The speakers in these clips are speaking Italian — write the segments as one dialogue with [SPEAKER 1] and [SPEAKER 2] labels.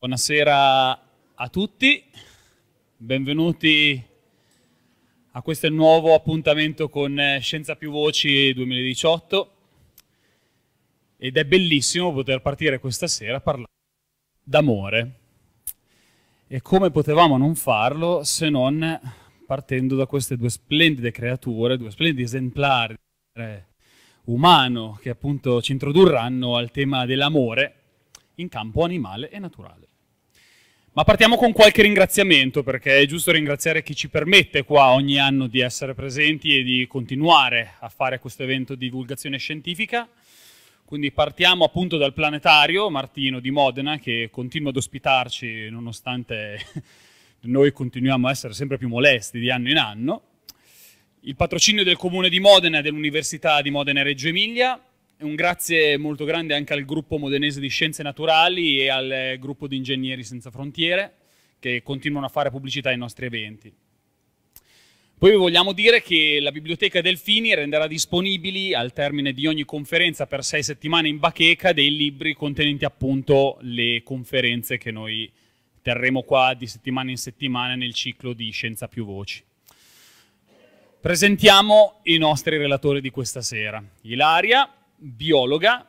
[SPEAKER 1] Buonasera a tutti, benvenuti a questo nuovo appuntamento con Scienza più Voci 2018 ed è bellissimo poter partire questa sera parlando d'amore e come potevamo non farlo se non partendo da queste due splendide creature, due splendidi esemplari umano che appunto ci introdurranno al tema dell'amore in campo animale e naturale. Ma partiamo con qualche ringraziamento, perché è giusto ringraziare chi ci permette qua ogni anno di essere presenti e di continuare a fare questo evento di divulgazione scientifica. Quindi partiamo appunto dal planetario Martino di Modena che continua ad ospitarci nonostante noi continuiamo a essere sempre più molesti di anno in anno. Il patrocinio del comune di Modena e dell'Università di Modena e Reggio Emilia, un grazie molto grande anche al gruppo modenese di Scienze Naturali e al eh, gruppo di Ingegneri Senza Frontiere che continuano a fare pubblicità ai nostri eventi. Poi vi vogliamo dire che la Biblioteca Delfini renderà disponibili al termine di ogni conferenza per sei settimane in bacheca dei libri contenenti appunto le conferenze che noi terremo qua di settimana in settimana nel ciclo di Scienza più Voci. Presentiamo i nostri relatori di questa sera. Ilaria, biologa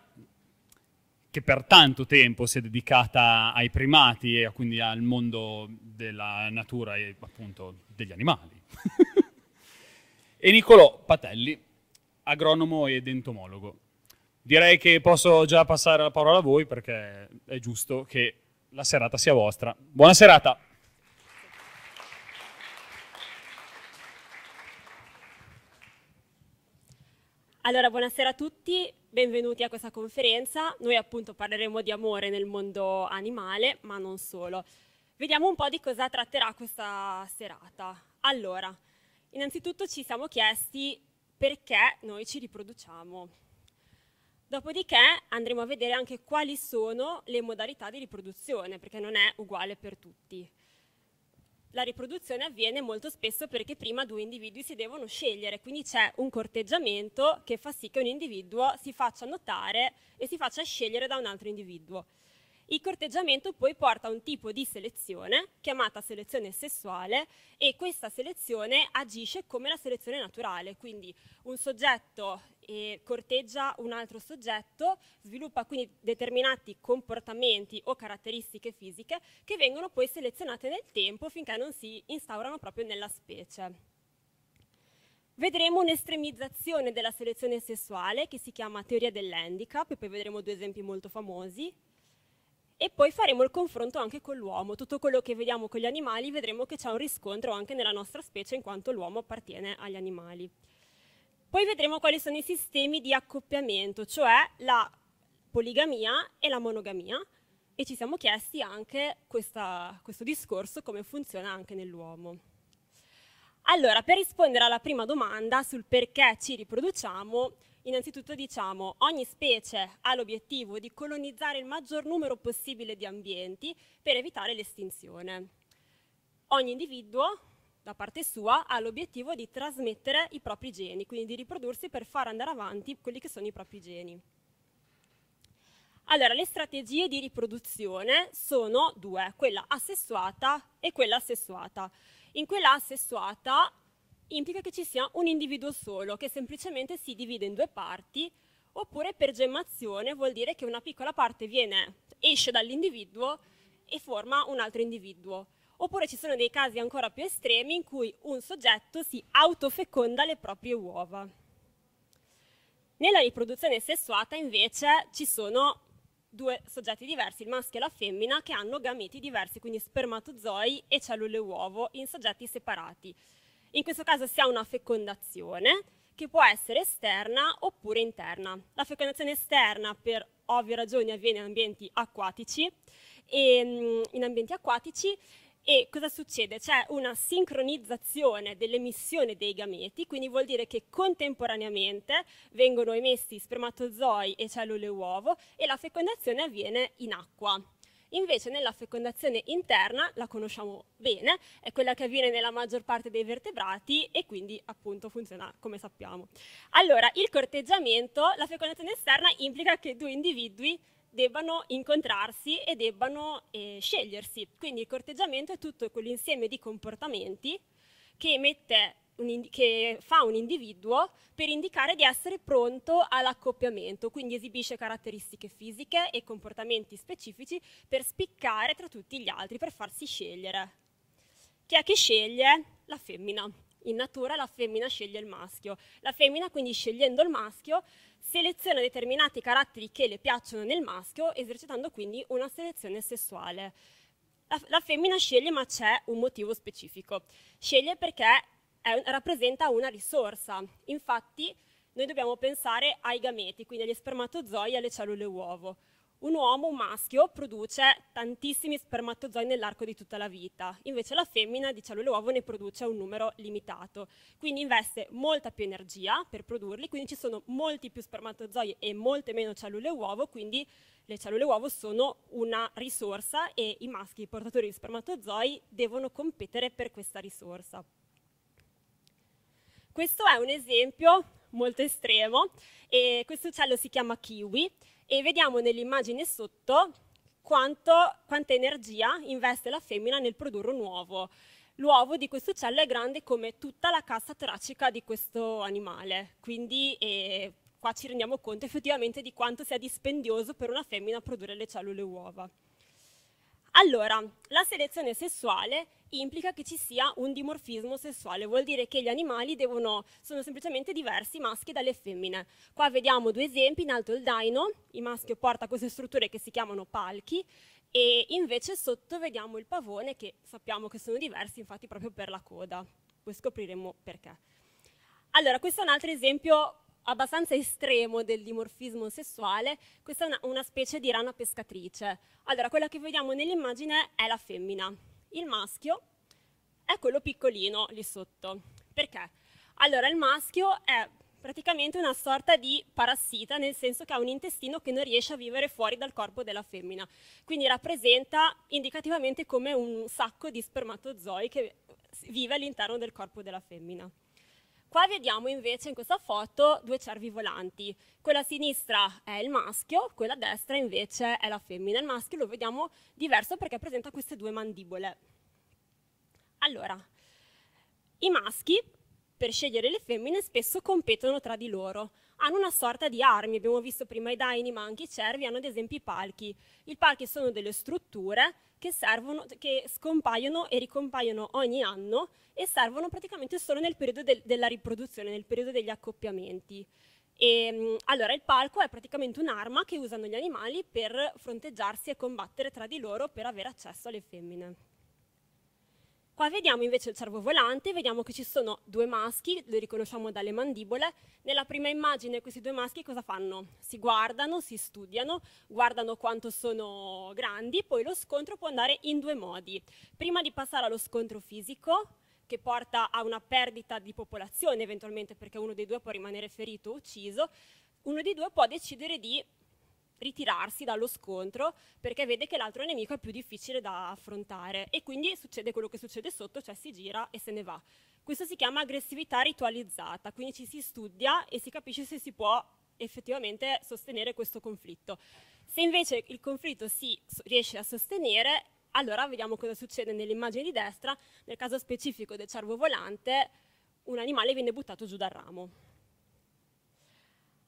[SPEAKER 1] che per tanto tempo si è dedicata ai primati e quindi al mondo della natura e appunto degli animali. e Nicolò Patelli, agronomo ed entomologo. Direi che posso già passare la parola a voi perché è giusto che la serata sia vostra. Buona serata!
[SPEAKER 2] Allora, buonasera a tutti, benvenuti a questa conferenza. Noi appunto parleremo di amore nel mondo animale, ma non solo. Vediamo un po' di cosa tratterà questa serata. Allora, innanzitutto ci siamo chiesti perché noi ci riproduciamo. Dopodiché andremo a vedere anche quali sono le modalità di riproduzione, perché non è uguale per tutti la riproduzione avviene molto spesso perché prima due individui si devono scegliere, quindi c'è un corteggiamento che fa sì che un individuo si faccia notare e si faccia scegliere da un altro individuo. Il corteggiamento poi porta a un tipo di selezione chiamata selezione sessuale e questa selezione agisce come la selezione naturale, quindi un soggetto e corteggia un altro soggetto, sviluppa quindi determinati comportamenti o caratteristiche fisiche che vengono poi selezionate nel tempo finché non si instaurano proprio nella specie. Vedremo un'estremizzazione della selezione sessuale che si chiama teoria dell'handicap, e poi vedremo due esempi molto famosi. E poi faremo il confronto anche con l'uomo. Tutto quello che vediamo con gli animali vedremo che c'è un riscontro anche nella nostra specie in quanto l'uomo appartiene agli animali. Poi vedremo quali sono i sistemi di accoppiamento, cioè la poligamia e la monogamia, e ci siamo chiesti anche questa, questo discorso come funziona anche nell'uomo. Allora, per rispondere alla prima domanda sul perché ci riproduciamo, innanzitutto diciamo che ogni specie ha l'obiettivo di colonizzare il maggior numero possibile di ambienti per evitare l'estinzione. Ogni individuo da parte sua ha l'obiettivo di trasmettere i propri geni, quindi di riprodursi per far andare avanti quelli che sono i propri geni. Allora, le strategie di riproduzione sono due, quella assessuata e quella assessuata. In quella assessuata implica che ci sia un individuo solo, che semplicemente si divide in due parti, oppure per gemmazione vuol dire che una piccola parte viene, esce dall'individuo e forma un altro individuo oppure ci sono dei casi ancora più estremi in cui un soggetto si autofeconda le proprie uova. Nella riproduzione sessuata invece ci sono due soggetti diversi, il maschio e la femmina, che hanno gameti diversi, quindi spermatozoi e cellule uovo in soggetti separati. In questo caso si ha una fecondazione che può essere esterna oppure interna. La fecondazione esterna per ovvie ragioni avviene in ambienti acquatici, e, mm, in ambienti acquatici e cosa succede? C'è una sincronizzazione dell'emissione dei gameti, quindi vuol dire che contemporaneamente vengono emessi spermatozoi e cellule uovo e la fecondazione avviene in acqua. Invece nella fecondazione interna, la conosciamo bene, è quella che avviene nella maggior parte dei vertebrati e quindi appunto funziona come sappiamo. Allora, il corteggiamento, la fecondazione esterna implica che due individui debbano incontrarsi e debbano eh, scegliersi. Quindi il corteggiamento è tutto quell'insieme di comportamenti che, che fa un individuo per indicare di essere pronto all'accoppiamento, quindi esibisce caratteristiche fisiche e comportamenti specifici per spiccare tra tutti gli altri, per farsi scegliere. Chi è che sceglie? La femmina. In natura la femmina sceglie il maschio. La femmina quindi scegliendo il maschio seleziona determinati caratteri che le piacciono nel maschio, esercitando quindi una selezione sessuale. La, la femmina sceglie, ma c'è un motivo specifico. Sceglie perché è, rappresenta una risorsa. Infatti, noi dobbiamo pensare ai gameti, quindi agli spermatozoi e alle cellule uovo un uomo, un maschio, produce tantissimi spermatozoi nell'arco di tutta la vita, invece la femmina di cellule uovo ne produce un numero limitato, quindi investe molta più energia per produrli, quindi ci sono molti più spermatozoi e molte meno cellule uovo, quindi le cellule uovo sono una risorsa e i maschi portatori di spermatozoi devono competere per questa risorsa. Questo è un esempio molto estremo e questo uccello si chiama kiwi e vediamo nell'immagine sotto quanto, quanta energia investe la femmina nel produrre un uovo. L'uovo di questo uccello è grande come tutta la cassa toracica di questo animale, quindi eh, qua ci rendiamo conto effettivamente di quanto sia dispendioso per una femmina produrre le cellule uova. Allora, la selezione sessuale implica che ci sia un dimorfismo sessuale, vuol dire che gli animali devono, sono semplicemente diversi maschi dalle femmine. Qua vediamo due esempi, in alto il daino, il maschio porta queste strutture che si chiamano palchi e invece sotto vediamo il pavone che sappiamo che sono diversi infatti proprio per la coda, poi scopriremo perché. Allora, questo è un altro esempio abbastanza estremo del dimorfismo sessuale, questa è una, una specie di rana pescatrice. Allora, quella che vediamo nell'immagine è la femmina, il maschio è quello piccolino lì sotto. Perché? Allora, il maschio è praticamente una sorta di parassita, nel senso che ha un intestino che non riesce a vivere fuori dal corpo della femmina. Quindi rappresenta indicativamente come un sacco di spermatozoi che vive all'interno del corpo della femmina. Qua vediamo invece in questa foto due cervi volanti. Quella a sinistra è il maschio, quella a destra invece è la femmina. Il maschio lo vediamo diverso perché presenta queste due mandibole. Allora, i maschi per scegliere le femmine spesso competono tra di loro. Hanno una sorta di armi, abbiamo visto prima i daini, ma anche i cervi hanno ad esempio i palchi. I palchi sono delle strutture che, servono, che scompaiono e ricompaiono ogni anno e servono praticamente solo nel periodo del, della riproduzione, nel periodo degli accoppiamenti. E, ehm, allora il palco è praticamente un'arma che usano gli animali per fronteggiarsi e combattere tra di loro per avere accesso alle femmine. Qua vediamo invece il cervo volante, vediamo che ci sono due maschi, li riconosciamo dalle mandibole. Nella prima immagine questi due maschi cosa fanno? Si guardano, si studiano, guardano quanto sono grandi, poi lo scontro può andare in due modi. Prima di passare allo scontro fisico, che porta a una perdita di popolazione eventualmente perché uno dei due può rimanere ferito o ucciso, uno dei due può decidere di ritirarsi dallo scontro perché vede che l'altro nemico è più difficile da affrontare e quindi succede quello che succede sotto, cioè si gira e se ne va. Questo si chiama aggressività ritualizzata, quindi ci si studia e si capisce se si può effettivamente sostenere questo conflitto. Se invece il conflitto si riesce a sostenere, allora vediamo cosa succede nell'immagine di destra, nel caso specifico del cervo volante, un animale viene buttato giù dal ramo.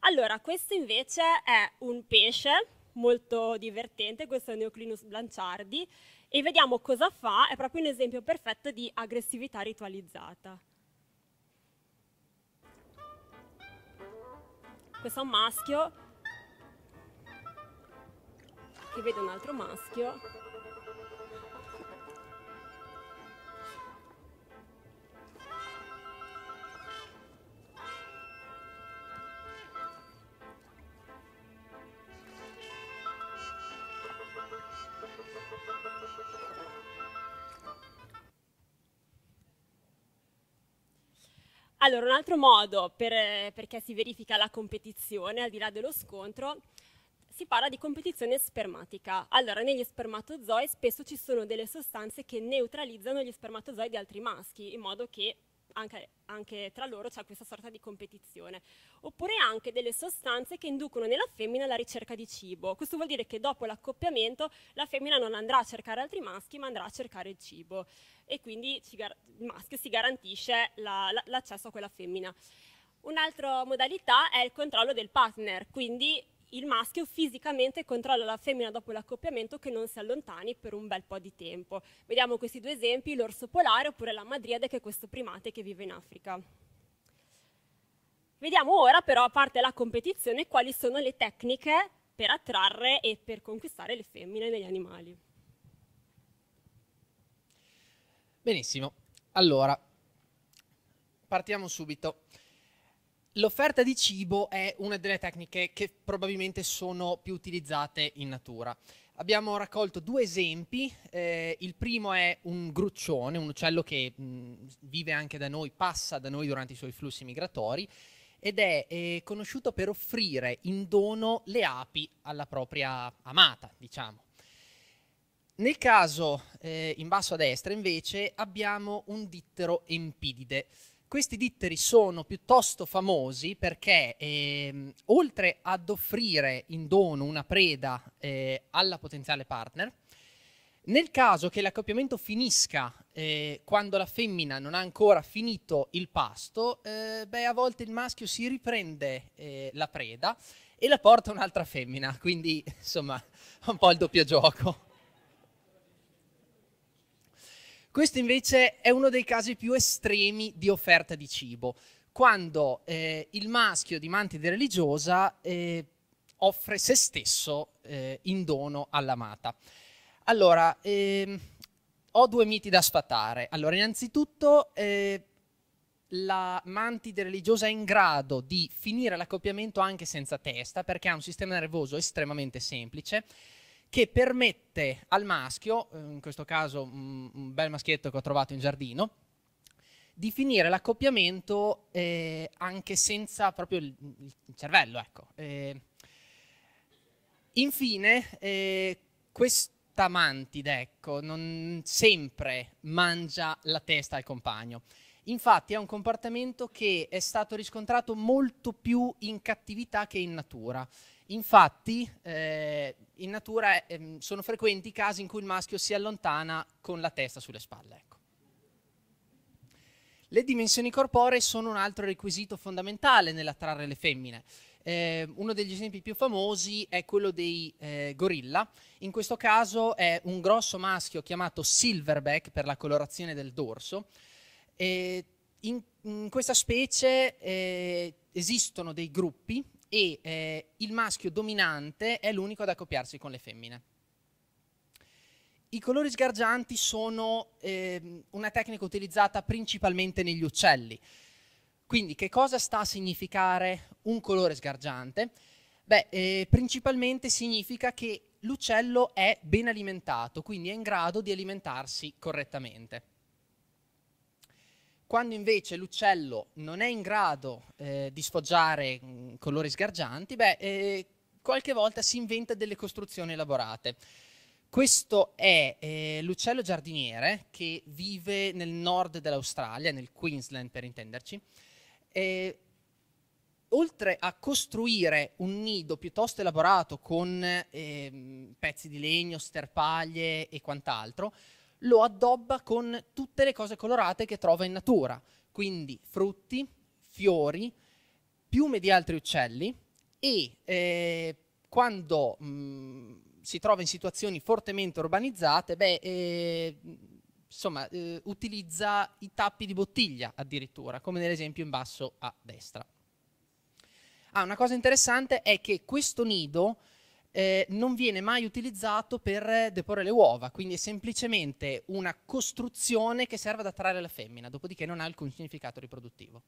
[SPEAKER 2] Allora, questo invece è un pesce molto divertente, questo è il Neoclinus blanchardi e vediamo cosa fa, è proprio un esempio perfetto di aggressività ritualizzata. Questo è un maschio che vede un altro maschio Allora, un altro modo per, perché si verifica la competizione, al di là dello scontro, si parla di competizione spermatica. Allora, negli spermatozoi spesso ci sono delle sostanze che neutralizzano gli spermatozoi di altri maschi, in modo che anche, anche tra loro c'è questa sorta di competizione. Oppure anche delle sostanze che inducono nella femmina la ricerca di cibo. Questo vuol dire che dopo l'accoppiamento la femmina non andrà a cercare altri maschi, ma andrà a cercare il cibo. E quindi il maschio si garantisce l'accesso la, la, a quella femmina. Un'altra modalità è il controllo del partner, quindi il maschio fisicamente controlla la femmina dopo l'accoppiamento che non si allontani per un bel po' di tempo. Vediamo questi due esempi, l'orso polare oppure la madriade che è questo primate che vive in Africa. Vediamo ora però, a parte la competizione, quali sono le tecniche per attrarre e per conquistare le femmine negli animali.
[SPEAKER 3] Benissimo, allora partiamo subito. L'offerta di cibo è una delle tecniche che probabilmente sono più utilizzate in natura. Abbiamo raccolto due esempi, eh, il primo è un gruccione, un uccello che mh, mm, vive anche da noi, passa da noi durante i suoi flussi migratori ed è eh, conosciuto per offrire in dono le api alla propria amata, diciamo. Nel caso eh, in basso a destra invece abbiamo un dittero empidide. Questi ditteri sono piuttosto famosi perché ehm, oltre ad offrire in dono una preda eh, alla potenziale partner, nel caso che l'accoppiamento finisca eh, quando la femmina non ha ancora finito il pasto, eh, beh, a volte il maschio si riprende eh, la preda e la porta un'altra femmina, quindi insomma un po' il doppio gioco. Questo invece è uno dei casi più estremi di offerta di cibo, quando eh, il maschio di mantide religiosa eh, offre se stesso eh, in dono all'amata. Allora, ehm, ho due miti da sfatare. Allora, innanzitutto, eh, la mantide religiosa è in grado di finire l'accoppiamento anche senza testa, perché ha un sistema nervoso estremamente semplice che permette al maschio, eh, in questo caso un bel maschietto che ho trovato in giardino, di finire l'accoppiamento eh, anche senza proprio il, il cervello. Ecco. Eh, infine, eh, questa mantide ecco, non sempre mangia la testa al compagno. Infatti è un comportamento che è stato riscontrato molto più in cattività che in natura. Infatti, eh, in natura eh, sono frequenti i casi in cui il maschio si allontana con la testa sulle spalle. Ecco. Le dimensioni corporee sono un altro requisito fondamentale nell'attrarre le femmine. Eh, uno degli esempi più famosi è quello dei eh, gorilla. In questo caso è un grosso maschio chiamato silverback per la colorazione del dorso. Eh, in, in, questa specie eh, esistono dei gruppi e eh, il maschio dominante è l'unico ad accoppiarsi con le femmine. I colori sgargianti sono eh, una tecnica utilizzata principalmente negli uccelli. Quindi che cosa sta a significare un colore sgargiante? Beh, eh, principalmente significa che l'uccello è ben alimentato, quindi è in grado di alimentarsi correttamente. Quando invece l'uccello non è in grado eh, di sfoggiare mm, colori sgargianti, beh, eh, qualche volta si inventa delle costruzioni elaborate. Questo è eh, l'uccello giardiniere che vive nel nord dell'Australia, nel Queensland per intenderci. E, oltre a costruire un nido piuttosto elaborato con eh, pezzi di legno, sterpaglie e quant'altro, lo addobba con tutte le cose colorate che trova in natura, quindi frutti, fiori, piume di altri uccelli e eh, quando mh, mm, si trova in situazioni fortemente urbanizzate, beh, eh, insomma, eh, utilizza i tappi di bottiglia addirittura, come nell'esempio in basso a destra. Ah, una cosa interessante è che questo nido eh, non viene mai utilizzato per eh, deporre le uova, quindi è semplicemente una costruzione che serve ad attrarre la femmina, dopodiché non ha alcun significato riproduttivo.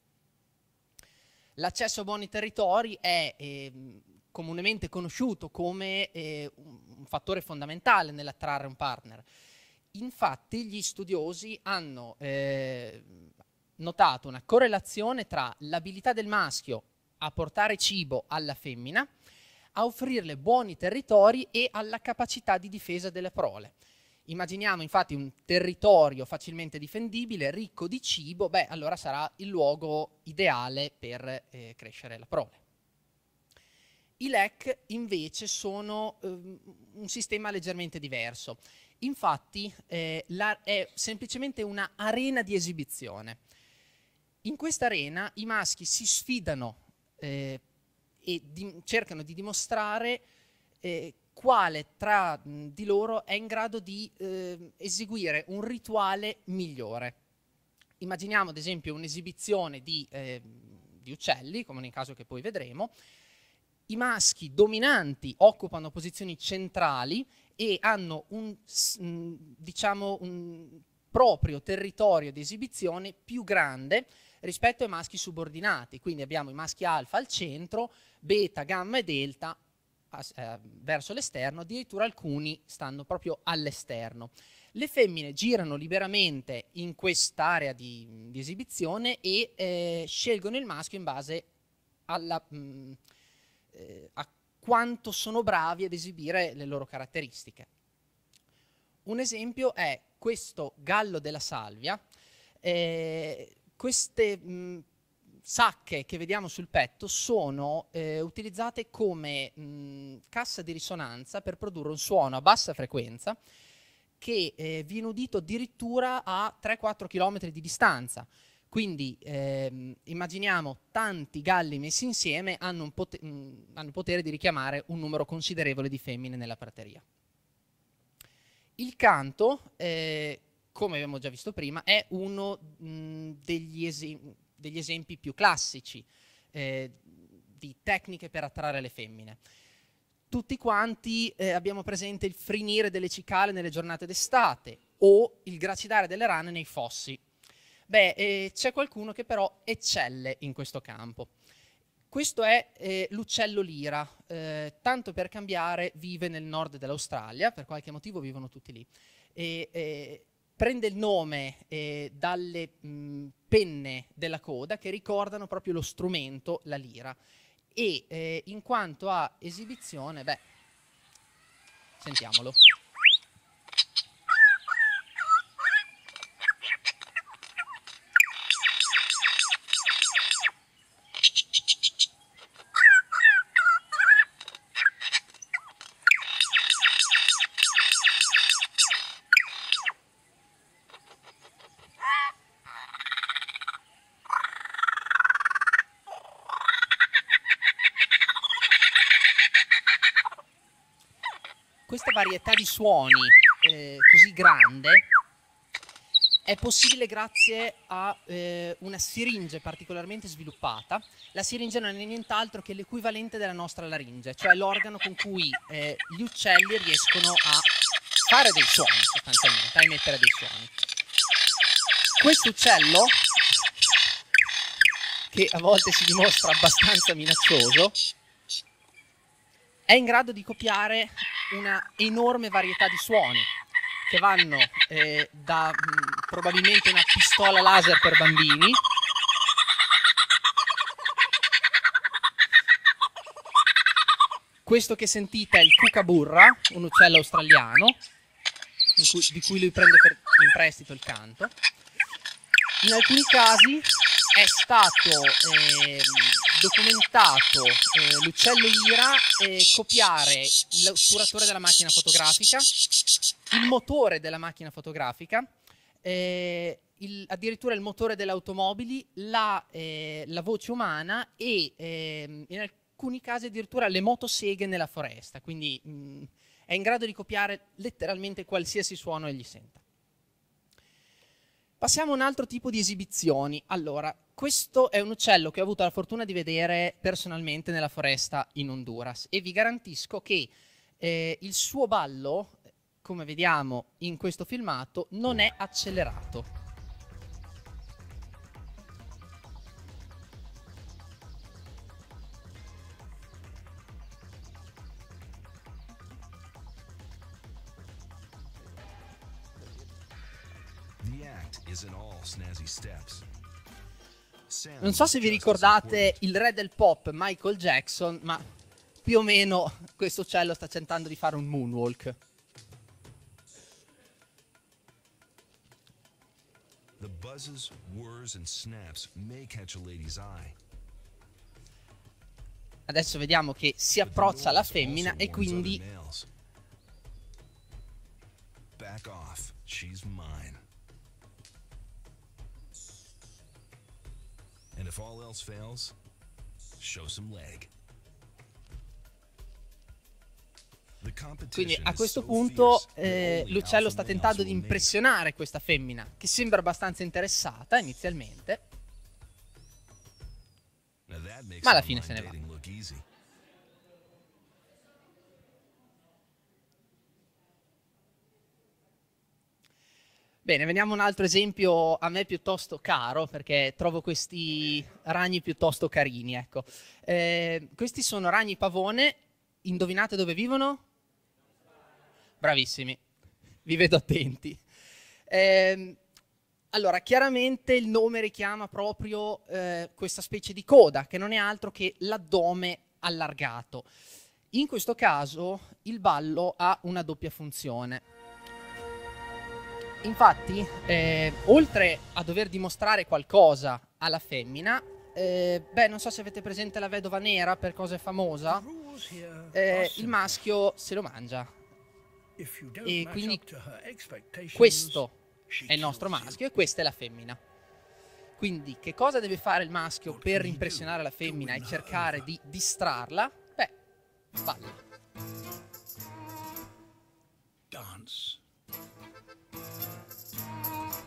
[SPEAKER 3] L'accesso a buoni territori è eh, comunemente conosciuto come eh, un fattore fondamentale nell'attrarre un partner. Infatti gli studiosi hanno eh, notato una correlazione tra l'abilità del maschio a portare cibo alla femmina a offrirle buoni territori e alla capacità di difesa delle prole. Immaginiamo infatti un territorio facilmente difendibile, ricco di cibo, beh allora sarà il luogo ideale per eh, crescere la prole. I LEC invece sono eh, un sistema leggermente diverso. Infatti eh, la, è semplicemente una arena di esibizione. In questa arena i maschi si sfidano eh, e di, cercano di dimostrare eh, quale tra di loro è in grado di eh, eseguire un rituale migliore. Immaginiamo ad esempio un'esibizione di, eh, di uccelli, come nel caso che poi vedremo, i maschi dominanti occupano posizioni centrali e hanno un, diciamo, un proprio territorio di esibizione più grande rispetto ai maschi subordinati. Quindi abbiamo i maschi alfa al centro, beta, gamma e delta eh, verso l'esterno, addirittura alcuni stanno proprio all'esterno. Le femmine girano liberamente in quest'area di, di, esibizione e eh, scelgono il maschio in base alla, mh, mm, eh, a quanto sono bravi ad esibire le loro caratteristiche. Un esempio è questo gallo della salvia. Eh, queste mh, sacche che vediamo sul petto sono eh, utilizzate come mh, cassa di risonanza per produrre un suono a bassa frequenza che eh, viene udito addirittura a 3-4 km di distanza. Quindi ehm, immaginiamo tanti galli messi insieme hanno, pot- mh, hanno il potere di richiamare un numero considerevole di femmine nella prateria. Il canto, eh, come abbiamo già visto prima, è uno mh, degli, esem- degli, esempi più classici eh, di tecniche per attrarre le femmine. Tutti quanti eh, abbiamo presente il frinire delle cicale nelle giornate d'estate o il gracidare delle rane nei fossi. Beh, eh, c'è qualcuno che però eccelle in questo campo. Questo è eh, l'uccello lira, eh, tanto per cambiare vive nel nord dell'Australia, per qualche motivo vivono tutti lì. E, eh, prende il nome eh, dalle mh, penne della coda che ricordano proprio lo strumento, la lira. E eh, in quanto a esibizione, beh, sentiamolo. suoni eh, così grande è possibile grazie a eh, una siringe particolarmente sviluppata. La siringe non è nient'altro che l'equivalente della nostra laringe, cioè l'organo con cui eh, gli uccelli riescono a fare dei suoni sostanzialmente, a emettere dei suoni. Questo uccello, che a volte si dimostra abbastanza minaccioso, è in grado di copiare una enorme varietà di suoni che vanno eh, da mh, mm, probabilmente una pistola laser per bambini Questo che sentite è il cucaburra, un uccello australiano, cui, di cui lui prende per, in prestito il canto. In alcuni casi è stato eh, documentato eh, l'uccello Lira e copiare l'oscuratore della macchina fotografica, il motore della macchina fotografica, eh, il, addirittura il motore delle automobili, la, eh, la voce umana e ehm, in alcuni casi addirittura le motoseghe nella foresta. Quindi mh, mm, è in grado di copiare letteralmente qualsiasi suono egli senta. Passiamo a un altro tipo di esibizioni. Allora, questo è un uccello che ho avuto la fortuna di vedere personalmente nella foresta in Honduras e vi garantisco che eh, il suo ballo, come vediamo in questo filmato, non è accelerato.
[SPEAKER 2] The act is in all snazzy steps. Non so se vi ricordate
[SPEAKER 3] il re del pop Michael Jackson, ma più o meno questo uccello sta tentando di fare un moonwalk. The buzzes, whirs and snaps may catch a lady's eye. Adesso vediamo che si approccia la femmina e quindi Back off, she's mine. And if all else fails, show some leg. Quindi a questo punto eh, l'uccello sta tentando di impressionare questa femmina, che sembra abbastanza interessata inizialmente,
[SPEAKER 1] ma alla fine se ne va.
[SPEAKER 3] Bene, veniamo a un altro esempio a me piuttosto caro, perché trovo questi ragni piuttosto carini, ecco. eh, questi sono ragni pavone, indovinate dove vivono? Bravissimi, vi vedo attenti. Eh, allora, chiaramente il nome richiama proprio eh, questa specie di coda, che non è altro che l'addome allargato. In questo caso il ballo ha una doppia funzione. Infatti, eh, oltre a dover dimostrare qualcosa alla femmina, eh, beh, non so se avete presente la vedova nera, per cosa è famosa, eh, il maschio se lo mangia. E quindi questo è il nostro maschio e questa è la femmina. Quindi che cosa deve fare il maschio per impressionare la femmina e cercare di distrarla? Beh, balla. Dance.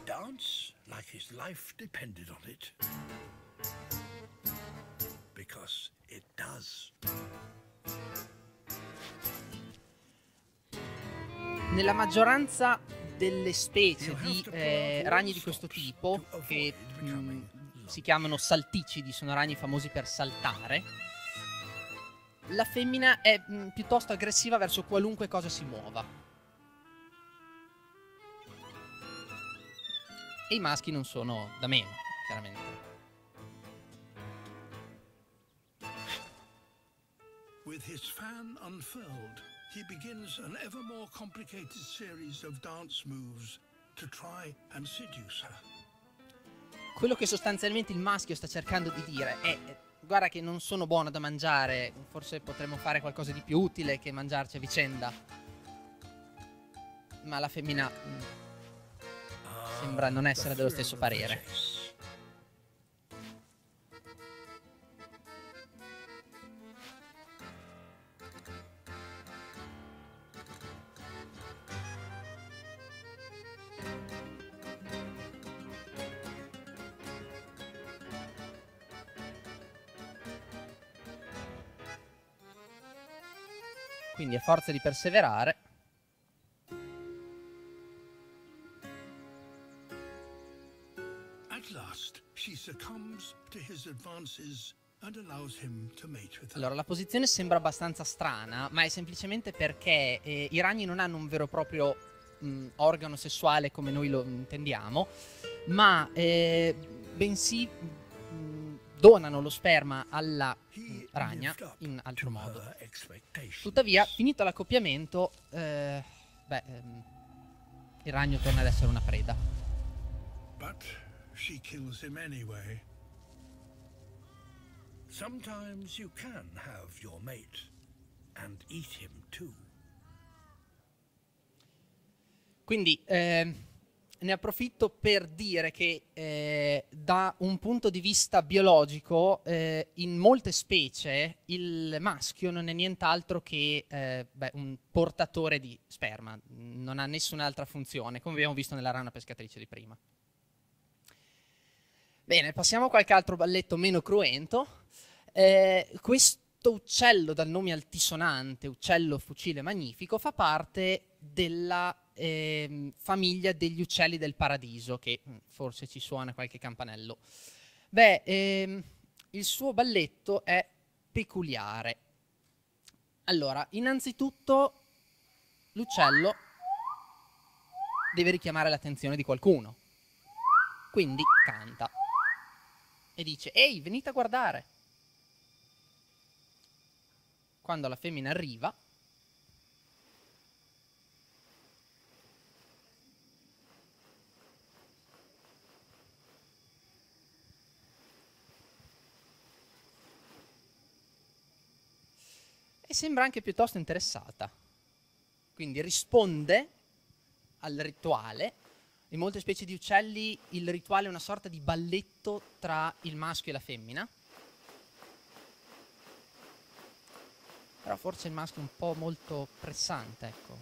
[SPEAKER 3] Dance like his life depended on it. Because it does. Nella maggioranza delle specie di eh, ragni di questo tipo, che mm, si chiamano salticidi, sono ragni famosi per saltare, la femmina è mh, mm, piuttosto aggressiva verso qualunque cosa si muova. e i maschi non sono da meno, chiaramente. With his fan unfurled, he begins an ever more complicated series of dance moves to try and seduce her. Quello che sostanzialmente il maschio sta cercando di dire è guarda che non sono buono da mangiare, forse potremmo fare qualcosa di più utile che mangiarci a vicenda. Ma la femmina mm, sembra non essere dello stesso parere. Quindi a forza di perseverare Allora, la posizione sembra abbastanza strana, ma è semplicemente perché eh, i ragni non hanno un vero e proprio mh, organo sessuale come noi lo intendiamo, ma eh, bensì donano lo sperma alla mh, ragna in altro modo. Tuttavia, finito l'accoppiamento, eh, beh, ehm, il ragno torna ad essere una preda. Ma she kills him anyway. Sometimes you can have your mate and eat him too. Quindi eh, ne approfitto per dire che eh, da un punto di vista biologico eh, in molte specie il maschio non è nient'altro che eh, beh, un portatore di sperma, non ha nessun'altra funzione, come abbiamo visto nella rana pescatrice di prima. Bene, passiamo a qualche altro balletto meno cruento. Eh, questo uccello dal nome altisonante, uccello fucile magnifico, fa parte della eh, famiglia degli uccelli del paradiso, che mm, forse ci suona qualche campanello. Beh, ehm, il suo balletto è peculiare. Allora, innanzitutto l'uccello deve richiamare l'attenzione di qualcuno, quindi canta e dice ehi venite a guardare. Quando la femmina arriva, e sembra anche piuttosto interessata. Quindi risponde al rituale in molte specie di uccelli il rituale è una sorta di balletto tra il maschio e la femmina. Però forse il maschio è un po' molto pressante, ecco.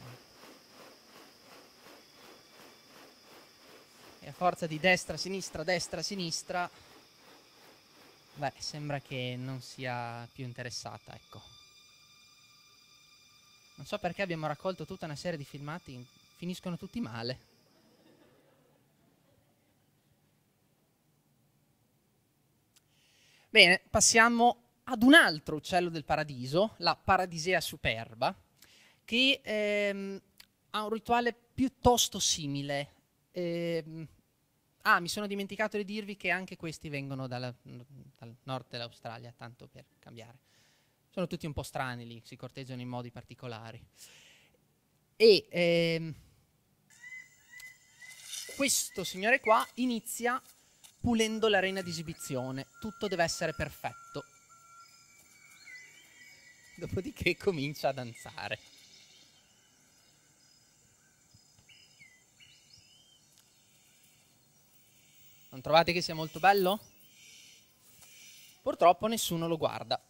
[SPEAKER 3] E a forza di destra, sinistra, destra, sinistra, beh, sembra che non sia più interessata, ecco. Non so perché abbiamo raccolto tutta una serie di filmati, finiscono tutti male. Bene, passiamo ad un altro uccello del paradiso, la Paradisea superba, che ehm, ha un rituale piuttosto simile. Eh, ah, mi sono dimenticato di dirvi che anche questi vengono dalla, dal nord dell'Australia, tanto per cambiare. Sono tutti un po' strani lì, si corteggiano in modi particolari. E ehm, questo signore qua inizia pulendo l'arena di esibizione. Tutto deve essere perfetto. Dopodiché comincia a danzare. Non trovate che sia molto bello? Purtroppo nessuno lo guarda.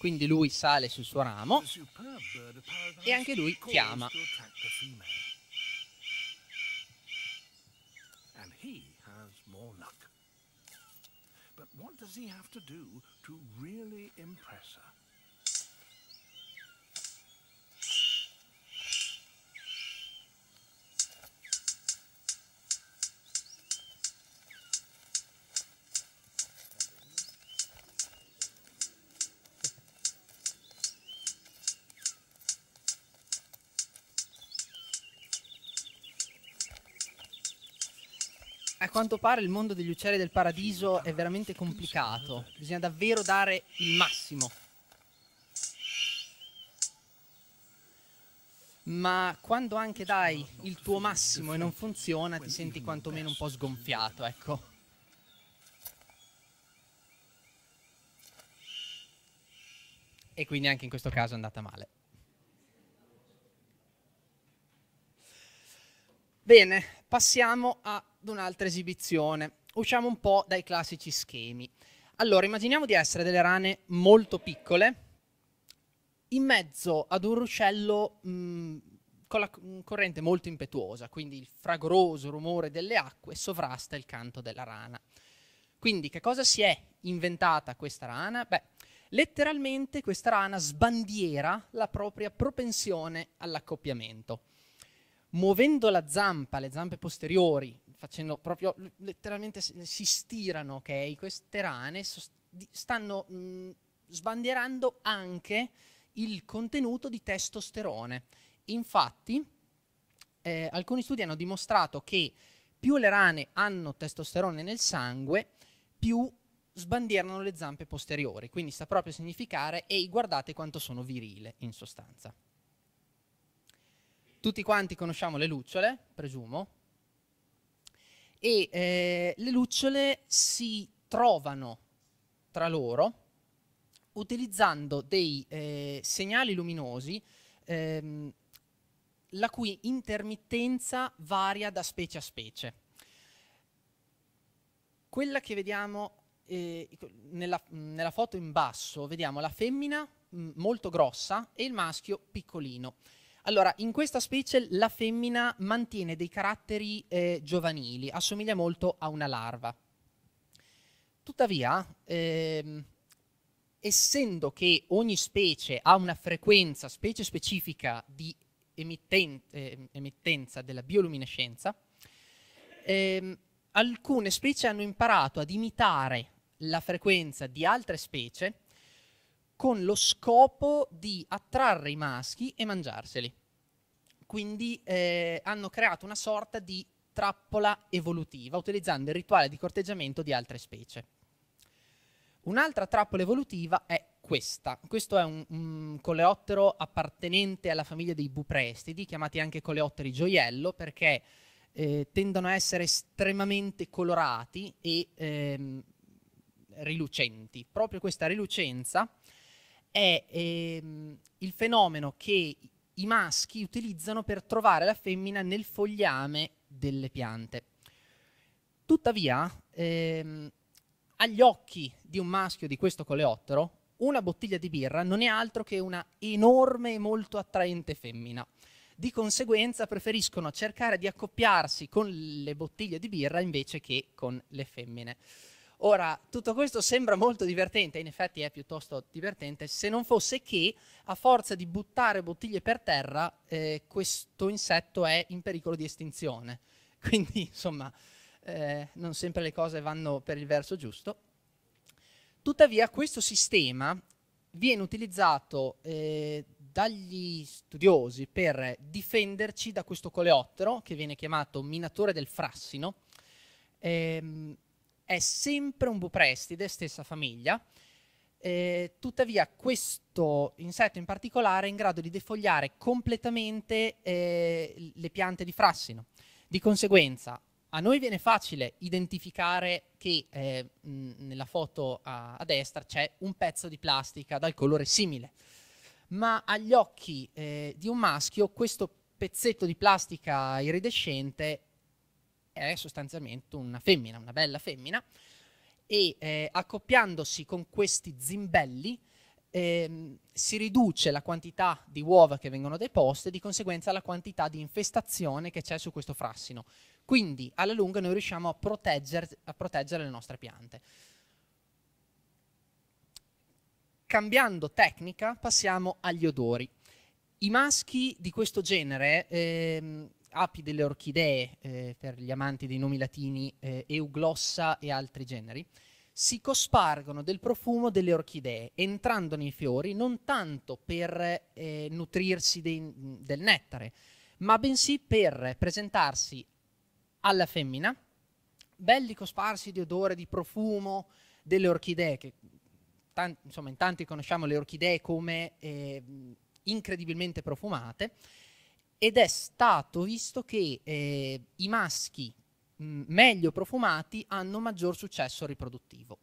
[SPEAKER 3] Quindi lui sale sul suo ramo e anche lui chiama. But what does he have to do to
[SPEAKER 2] really impress her?
[SPEAKER 3] A quanto pare il mondo degli uccelli del paradiso è veramente complicato. Bisogna davvero dare il massimo. Ma quando anche dai il tuo massimo e non funziona, ti senti quantomeno un po' sgonfiato, ecco. E quindi anche in questo caso è andata male. Bene, passiamo a ad un'altra esibizione. Usciamo un po' dai classici schemi. Allora, immaginiamo di essere delle rane molto piccole, in mezzo ad un ruscello mh, mm, con la mm, corrente molto impetuosa, quindi il fragoroso rumore delle acque sovrasta il canto della rana. Quindi che cosa si è inventata questa rana? Beh, letteralmente questa rana sbandiera la propria propensione all'accoppiamento. Muovendo la zampa, le zampe posteriori facendo proprio letteralmente si stirano, ok? Queste rane stanno mh, mm, sbandierando anche il contenuto di testosterone. Infatti, eh, alcuni studi hanno dimostrato che più le rane hanno testosterone nel sangue, più sbandierano le zampe posteriori. Quindi sta proprio a significare ehi, guardate quanto sono virile in sostanza. Tutti quanti conosciamo le lucciole, presumo, e eh, le lucciole si trovano tra loro utilizzando dei eh, segnali luminosi ehm, la cui intermittenza varia da specie a specie. Quella che vediamo eh, nella, nella, foto in basso, vediamo la femmina mm, molto grossa e il maschio piccolino. Allora, in questa specie la femmina mantiene dei caratteri eh, giovanili, assomiglia molto a una larva. Tuttavia, ehm, essendo che ogni specie ha una frequenza, specie specifica di emitten- eh, emittenza della bioluminescenza, ehm, alcune specie hanno imparato ad imitare la frequenza di altre specie con lo scopo di attrarre i maschi e mangiarseli. Quindi eh, hanno creato una sorta di trappola evolutiva, utilizzando il rituale di corteggiamento di altre specie. Un'altra trappola evolutiva è questa. Questo è un, un, coleottero appartenente alla famiglia dei buprestidi, chiamati anche coleotteri gioiello, perché eh, tendono a essere estremamente colorati e ehm, rilucenti. Proprio questa rilucenza è ehm, il fenomeno che i maschi utilizzano per trovare la femmina nel fogliame delle piante. Tuttavia, ehm, agli occhi di un maschio di questo coleottero, una bottiglia di birra non è altro che una enorme e molto attraente femmina. Di conseguenza preferiscono cercare di accoppiarsi con le bottiglie di birra invece che con le femmine. Ora, tutto questo sembra molto divertente, in effetti è piuttosto divertente, se non fosse che a forza di buttare bottiglie per terra, eh, questo insetto è in pericolo di estinzione. Quindi, insomma, eh, non sempre le cose vanno per il verso giusto. Tuttavia, questo sistema viene utilizzato eh, dagli studiosi per difenderci da questo coleottero, che viene chiamato minatore del frassino. Ehm, è sempre un buprestide, stessa famiglia, eh, tuttavia questo insetto in particolare è in grado di defogliare completamente eh, le piante di frassino. Di conseguenza a noi viene facile identificare che eh, mh, nella foto a, a, destra c'è un pezzo di plastica dal colore simile, ma agli occhi eh, di un maschio questo pezzetto di plastica iridescente è sostanzialmente una femmina, una bella femmina, e eh, accoppiandosi con questi zimbelli ehm, si riduce la quantità di uova che vengono deposte e di conseguenza la quantità di infestazione che c'è su questo frassino. Quindi alla lunga noi riusciamo a, protegger, a proteggere le nostre piante. Cambiando tecnica passiamo agli odori. I maschi di questo genere ehm, api delle orchidee, eh, per gli amanti dei nomi latini, eh, euglossa e altri generi, si cospargono del profumo delle orchidee, entrando nei fiori non tanto per eh, nutrirsi dei, del nettare, ma bensì per presentarsi alla femmina, belli cosparsi di odore, di profumo delle orchidee, che tanti, insomma in tanti conosciamo le orchidee come eh, incredibilmente profumate, ed è stato visto che eh, i maschi mm, meglio profumati hanno maggior successo riproduttivo.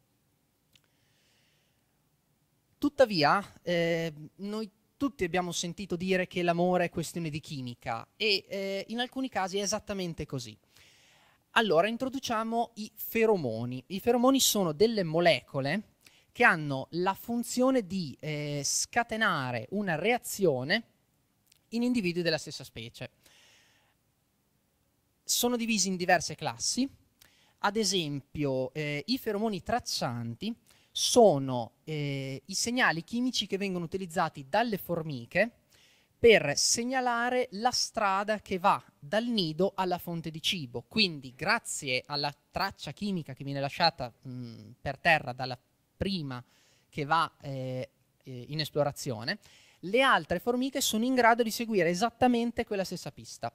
[SPEAKER 3] Tuttavia, eh, noi tutti abbiamo sentito dire che l'amore è questione di chimica e eh, in alcuni casi è esattamente così. Allora introduciamo i feromoni. I feromoni sono delle molecole che hanno la funzione di eh, scatenare una reazione in individui della stessa specie. Sono divisi in diverse classi, ad esempio eh, i feromoni traccianti sono eh, i segnali chimici che vengono utilizzati dalle formiche per segnalare la strada che va dal nido alla fonte di cibo. Quindi grazie alla traccia chimica che viene lasciata mh, per terra dalla prima che va eh, eh in esplorazione, le altre formiche sono in grado di seguire esattamente quella stessa pista.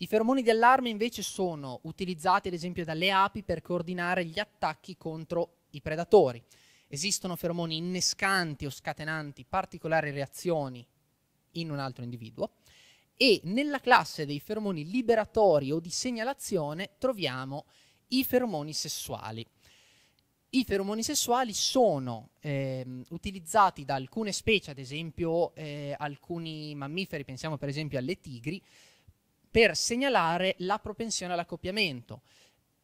[SPEAKER 3] I feromoni d'allarme invece sono utilizzati ad esempio dalle api per coordinare gli attacchi contro i predatori. Esistono feromoni innescanti o scatenanti particolari reazioni in un altro individuo e nella classe dei feromoni liberatori o di segnalazione troviamo i feromoni sessuali. I feromoni sessuali sono eh, utilizzati da alcune specie, ad esempio eh, alcuni mammiferi, pensiamo per esempio alle tigri, per segnalare la propensione all'accoppiamento.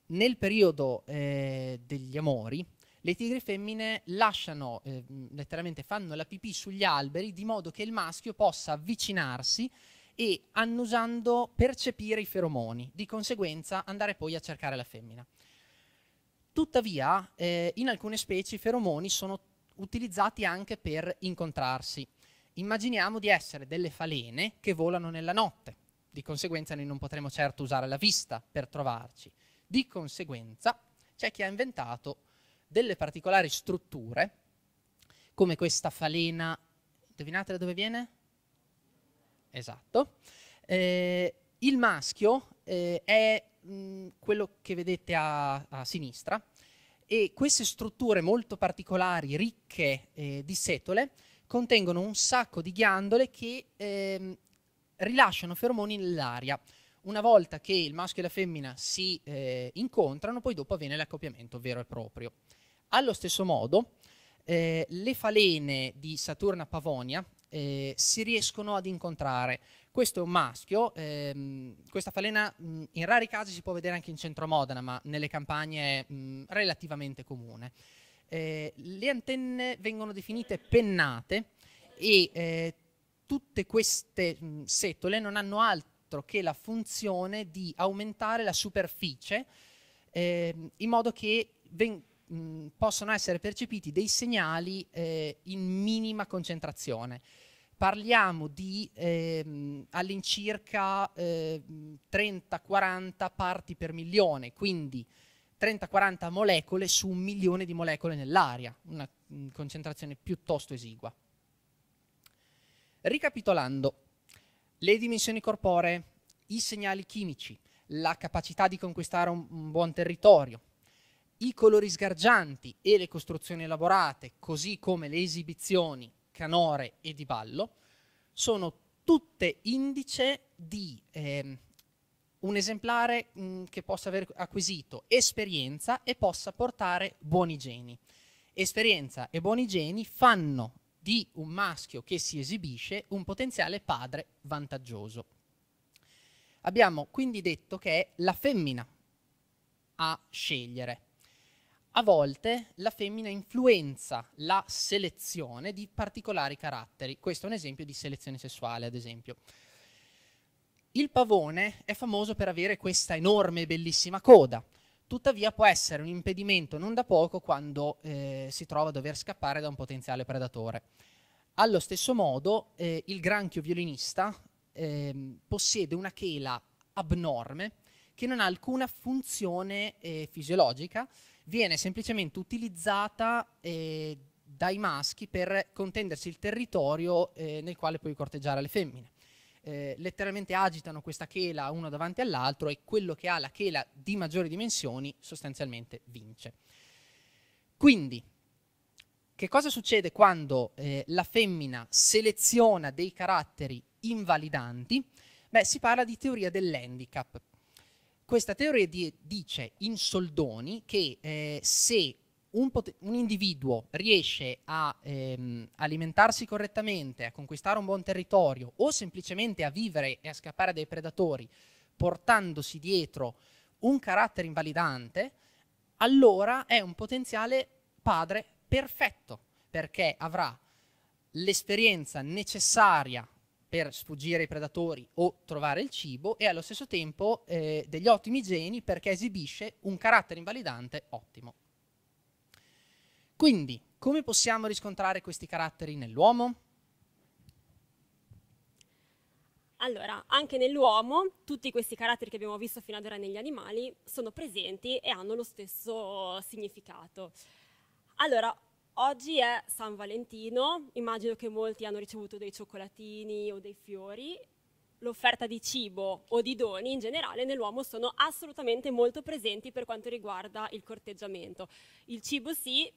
[SPEAKER 3] Nel periodo eh, degli amori, le tigri femmine lasciano, ehm, letteralmente fanno la pipì sugli alberi, di modo che il maschio possa avvicinarsi e annusando percepire i feromoni, di conseguenza andare poi a cercare la femmina. Tuttavia, eh, in alcune specie i feromoni sono utilizzati anche per incontrarsi. Immaginiamo di essere delle falene che volano nella notte, di conseguenza noi non potremo certo usare la vista per trovarci. Di conseguenza c'è chi ha inventato delle particolari strutture, come questa falena, indovinate da dove viene? Esatto. Eh, il maschio eh, è quello che vedete a, a, sinistra e queste strutture molto particolari, ricche eh, di setole, contengono un sacco di ghiandole che ehm, rilasciano feromoni nell'aria. Una volta che il maschio e la femmina si eh, incontrano, poi dopo avviene l'accoppiamento vero e proprio. Allo stesso modo, eh, le falene di Saturna Pavonia eh, si riescono ad incontrare. Questo è un maschio, ehm, questa falena mh, in rari casi si può vedere anche in centro Modena, ma nelle campagne è relativamente comune. Eh, le antenne vengono definite pennate e eh, tutte queste mh, setole non hanno altro che la funzione di aumentare la superficie eh, in modo che ven- possono essere percepiti dei segnali eh, in minima concentrazione parliamo di ehm, all'incirca eh, 30-40 parti per milione, quindi 30-40 molecole su un milione di molecole nell'aria, una mm, concentrazione piuttosto esigua. Ricapitolando, le dimensioni corporee, i segnali chimici, la capacità di conquistare un, un buon territorio, i colori sgargianti e le costruzioni elaborate, così come le esibizioni Canore e Di Ballo, sono tutte indice di eh, un esemplare mh, mm, che possa aver acquisito esperienza e possa portare buoni geni. Esperienza e buoni geni fanno di un maschio che si esibisce un potenziale padre vantaggioso. Abbiamo quindi detto che è la femmina a scegliere a volte la femmina influenza la selezione di particolari caratteri. Questo è un esempio di selezione sessuale, ad esempio. Il pavone è famoso per avere questa enorme e bellissima coda. Tuttavia può essere un impedimento non da poco quando eh, si trova a dover scappare da un potenziale predatore. Allo stesso modo, eh, il granchio violinista eh, possiede una chela abnorme che non ha alcuna funzione eh, fisiologica, viene semplicemente utilizzata eh, dai maschi per contendersi il territorio eh, nel quale puoi corteggiare le femmine. Eh, letteralmente agitano questa chela uno davanti all'altro e quello che ha la chela di maggiori dimensioni sostanzialmente vince. Quindi, che cosa succede quando eh, la femmina seleziona dei caratteri invalidanti? Beh, si parla di teoria dell'handicap. Questa teoria di, dice in soldoni che eh, se un, un, individuo riesce a ehm, alimentarsi correttamente, a conquistare un buon territorio o semplicemente a vivere e a scappare dai predatori portandosi dietro un carattere invalidante, allora è un potenziale padre perfetto perché avrà l'esperienza necessaria per sfuggire ai predatori o trovare il cibo e allo stesso tempo eh, degli ottimi geni perché esibisce un carattere invalidante ottimo. Quindi, come possiamo riscontrare questi caratteri nell'uomo?
[SPEAKER 2] Allora, anche nell'uomo tutti questi caratteri che abbiamo visto fino ad ora negli animali sono presenti e hanno lo stesso significato. Allora, Oggi è San Valentino, immagino che molti hanno ricevuto dei cioccolatini o dei fiori. L'offerta di cibo o di doni in generale nell'uomo sono assolutamente molto presenti per quanto riguarda il corteggiamento. Il cibo sì,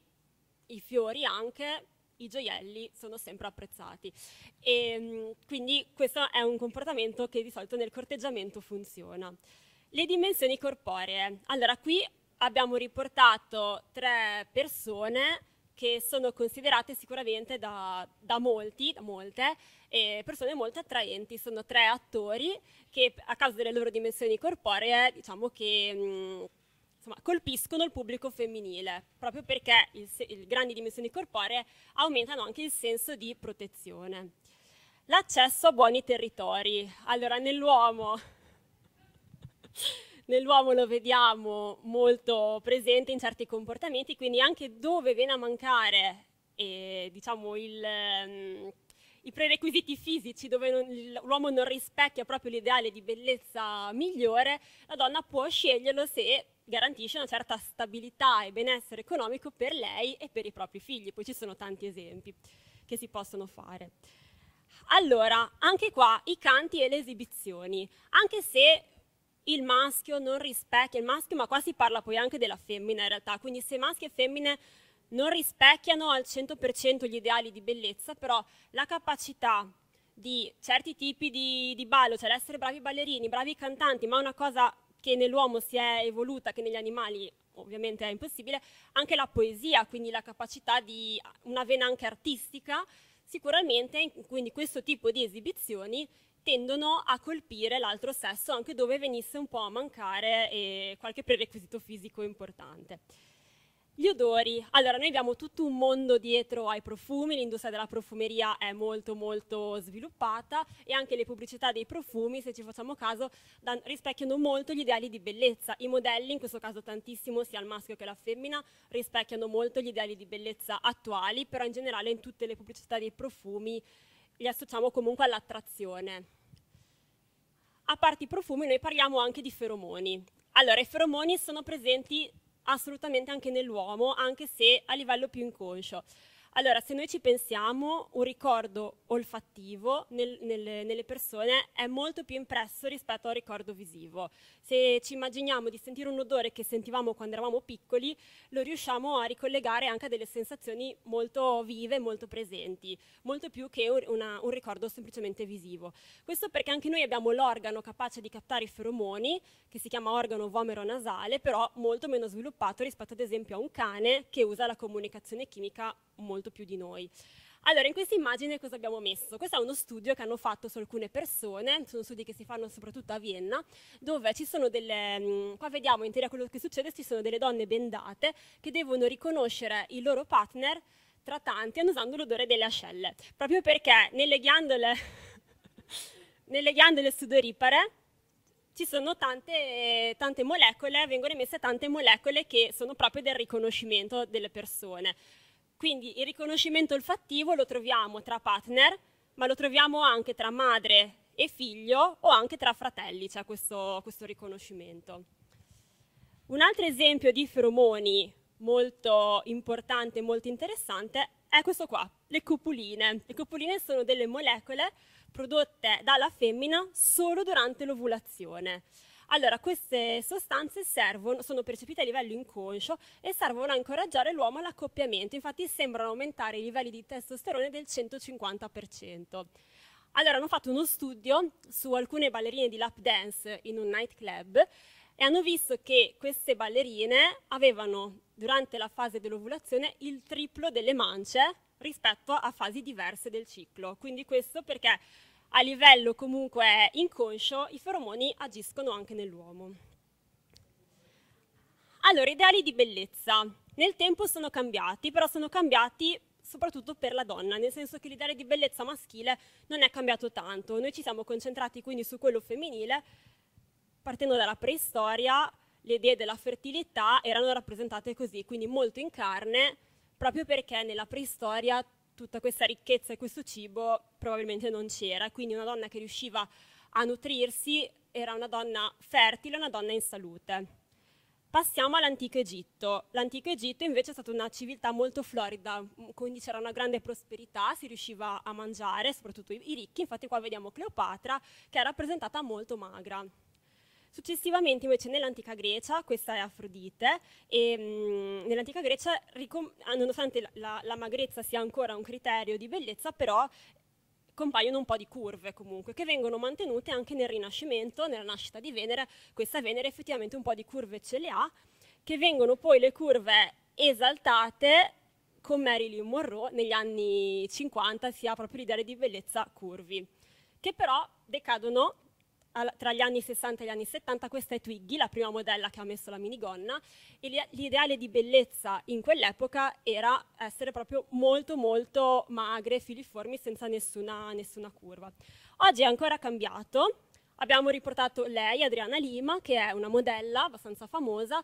[SPEAKER 2] i fiori anche, i gioielli sono sempre apprezzati. E, ehm, quindi questo è un comportamento che di solito nel corteggiamento funziona. Le dimensioni corporee. Allora, qui abbiamo riportato tre persone che sono considerate sicuramente da, da molti, da molte, eh, persone molto attraenti. Sono tre attori che a causa delle loro dimensioni corporee, diciamo che... Mh, mm, insomma, colpiscono il pubblico femminile, proprio perché il, il grandi dimensioni corporee aumentano anche il senso di protezione. L'accesso a buoni territori. Allora, nell'uomo nell'uomo lo vediamo molto presente in certi comportamenti, quindi anche dove viene a mancare eh, diciamo, il, um, i prerequisiti fisici, dove l'uomo non rispecchia proprio l'ideale di bellezza migliore, la donna può sceglierlo se garantisce una certa stabilità e benessere economico per lei e per i propri figli. Poi ci sono tanti esempi che si possono fare. Allora, anche qua i canti e le esibizioni, anche se il maschio non rispecchia il maschio, ma qua si parla poi anche della femmina in realtà, quindi se maschi e femmine non rispecchiano al 100% gli ideali di bellezza, però la capacità di certi tipi di, di ballo, cioè l'essere bravi ballerini, bravi cantanti, ma una cosa che nell'uomo si è evoluta, che negli animali ovviamente è impossibile, anche la poesia, quindi la capacità di una vena anche artistica, sicuramente quindi questo tipo di esibizioni tendono a colpire l'altro sesso anche dove venisse un po' a mancare eh, qualche prerequisito fisico importante. Gli odori. Allora, noi abbiamo tutto un mondo dietro ai profumi, l'industria della profumeria è molto molto sviluppata e anche le pubblicità dei profumi, se ci facciamo caso, dan- rispecchiano molto gli ideali di bellezza. I modelli, in questo caso tantissimo, sia il maschio che la femmina, rispecchiano molto gli ideali di bellezza attuali, però in generale in tutte le pubblicità dei profumi li associamo comunque all'attrazione. A parte i profumi, noi parliamo anche di feromoni. Allora, i feromoni sono presenti assolutamente anche nell'uomo, anche se a livello più inconscio. Allora, se noi ci pensiamo, un ricordo olfattivo nel, nel, nelle persone è molto più impresso rispetto a un ricordo visivo. Se ci immaginiamo di sentire un odore che sentivamo quando eravamo piccoli, lo riusciamo a ricollegare anche a delle sensazioni molto vive, molto presenti, molto più che una, un ricordo semplicemente visivo. Questo perché anche noi abbiamo l'organo capace di captare i feromoni, che si chiama organo vomero nasale, però molto meno sviluppato rispetto ad esempio a un cane che usa la comunicazione chimica molto più di noi. Allora, in questa immagine cosa abbiamo messo? Questo è uno studio che hanno fatto su alcune persone, sono studi che si fanno soprattutto a Vienna, dove ci sono delle, mm, qua vediamo in teoria quello che succede, ci sono delle donne bendate che devono riconoscere il loro partner tra tanti annusando l'odore delle ascelle, proprio perché nelle ghiandole, nelle ghiandole sudoripare ci sono tante, tante molecole, vengono emesse tante molecole che sono proprio del riconoscimento delle persone. Quindi il riconoscimento olfattivo lo troviamo tra partner, ma lo troviamo anche tra madre e figlio o anche tra fratelli c'è cioè questo, questo riconoscimento. Un altro esempio di feromoni molto importante e molto interessante è questo qua, le cupuline. Le cupuline sono delle molecole prodotte dalla femmina solo durante l'ovulazione. Allora, queste sostanze servono, sono percepite a livello inconscio e servono a incoraggiare l'uomo all'accoppiamento, infatti sembrano aumentare i livelli di testosterone del 150%. Allora, hanno fatto uno studio su alcune ballerine di lap dance in un nightclub e hanno visto che queste ballerine avevano durante la fase dell'ovulazione il triplo delle mance rispetto a fasi diverse del ciclo. Quindi questo perché a livello comunque inconscio, i feromoni agiscono anche nell'uomo. Allora, ideali di bellezza. Nel tempo sono cambiati, però sono cambiati soprattutto per la donna, nel senso che l'ideale di bellezza maschile non è cambiato tanto. Noi ci siamo concentrati quindi su quello femminile, partendo dalla preistoria, le idee della fertilità erano rappresentate così, quindi molto in carne, proprio perché nella preistoria tutta questa ricchezza e questo cibo probabilmente non c'era, quindi una donna che riusciva a nutrirsi era una donna fertile, una donna in salute. Passiamo all'antico Egitto. L'antico Egitto invece è stata una civiltà molto florida, mm, quindi c'era una grande prosperità, si riusciva a mangiare, soprattutto i ricchi. Infatti qua vediamo Cleopatra che è rappresentata molto magra. Successivamente invece nell'antica Grecia, questa è Afrodite, e, mh, mm, nell'antica Grecia ah, nonostante la, la, la magrezza sia ancora un criterio di bellezza, però compaiono un po' di curve comunque, che vengono mantenute anche nel Rinascimento, nella nascita di Venere. Questa Venere effettivamente un po' di curve ce le ha, che vengono poi le curve esaltate con Marilyn Monroe negli anni 50 si ha proprio l'idea di bellezza curvi, che però decadono tra gli anni 60 e gli anni 70, questa è Twiggy, la prima modella che ha messo la minigonna, e l'ideale di bellezza in quell'epoca era essere proprio molto molto magre, filiformi, senza nessuna, nessuna curva. Oggi è ancora cambiato, abbiamo riportato lei, Adriana Lima, che è una modella abbastanza famosa,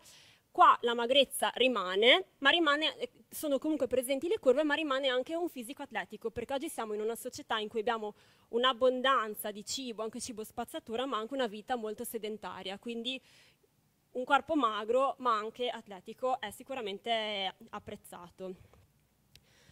[SPEAKER 2] Qua la magrezza rimane, ma rimane, eh, sono comunque presenti le curve, ma rimane anche un fisico atletico, perché oggi siamo in una società in cui abbiamo un'abbondanza di cibo, anche cibo spazzatura, ma anche una vita molto sedentaria. Quindi un corpo magro, ma anche atletico, è sicuramente apprezzato.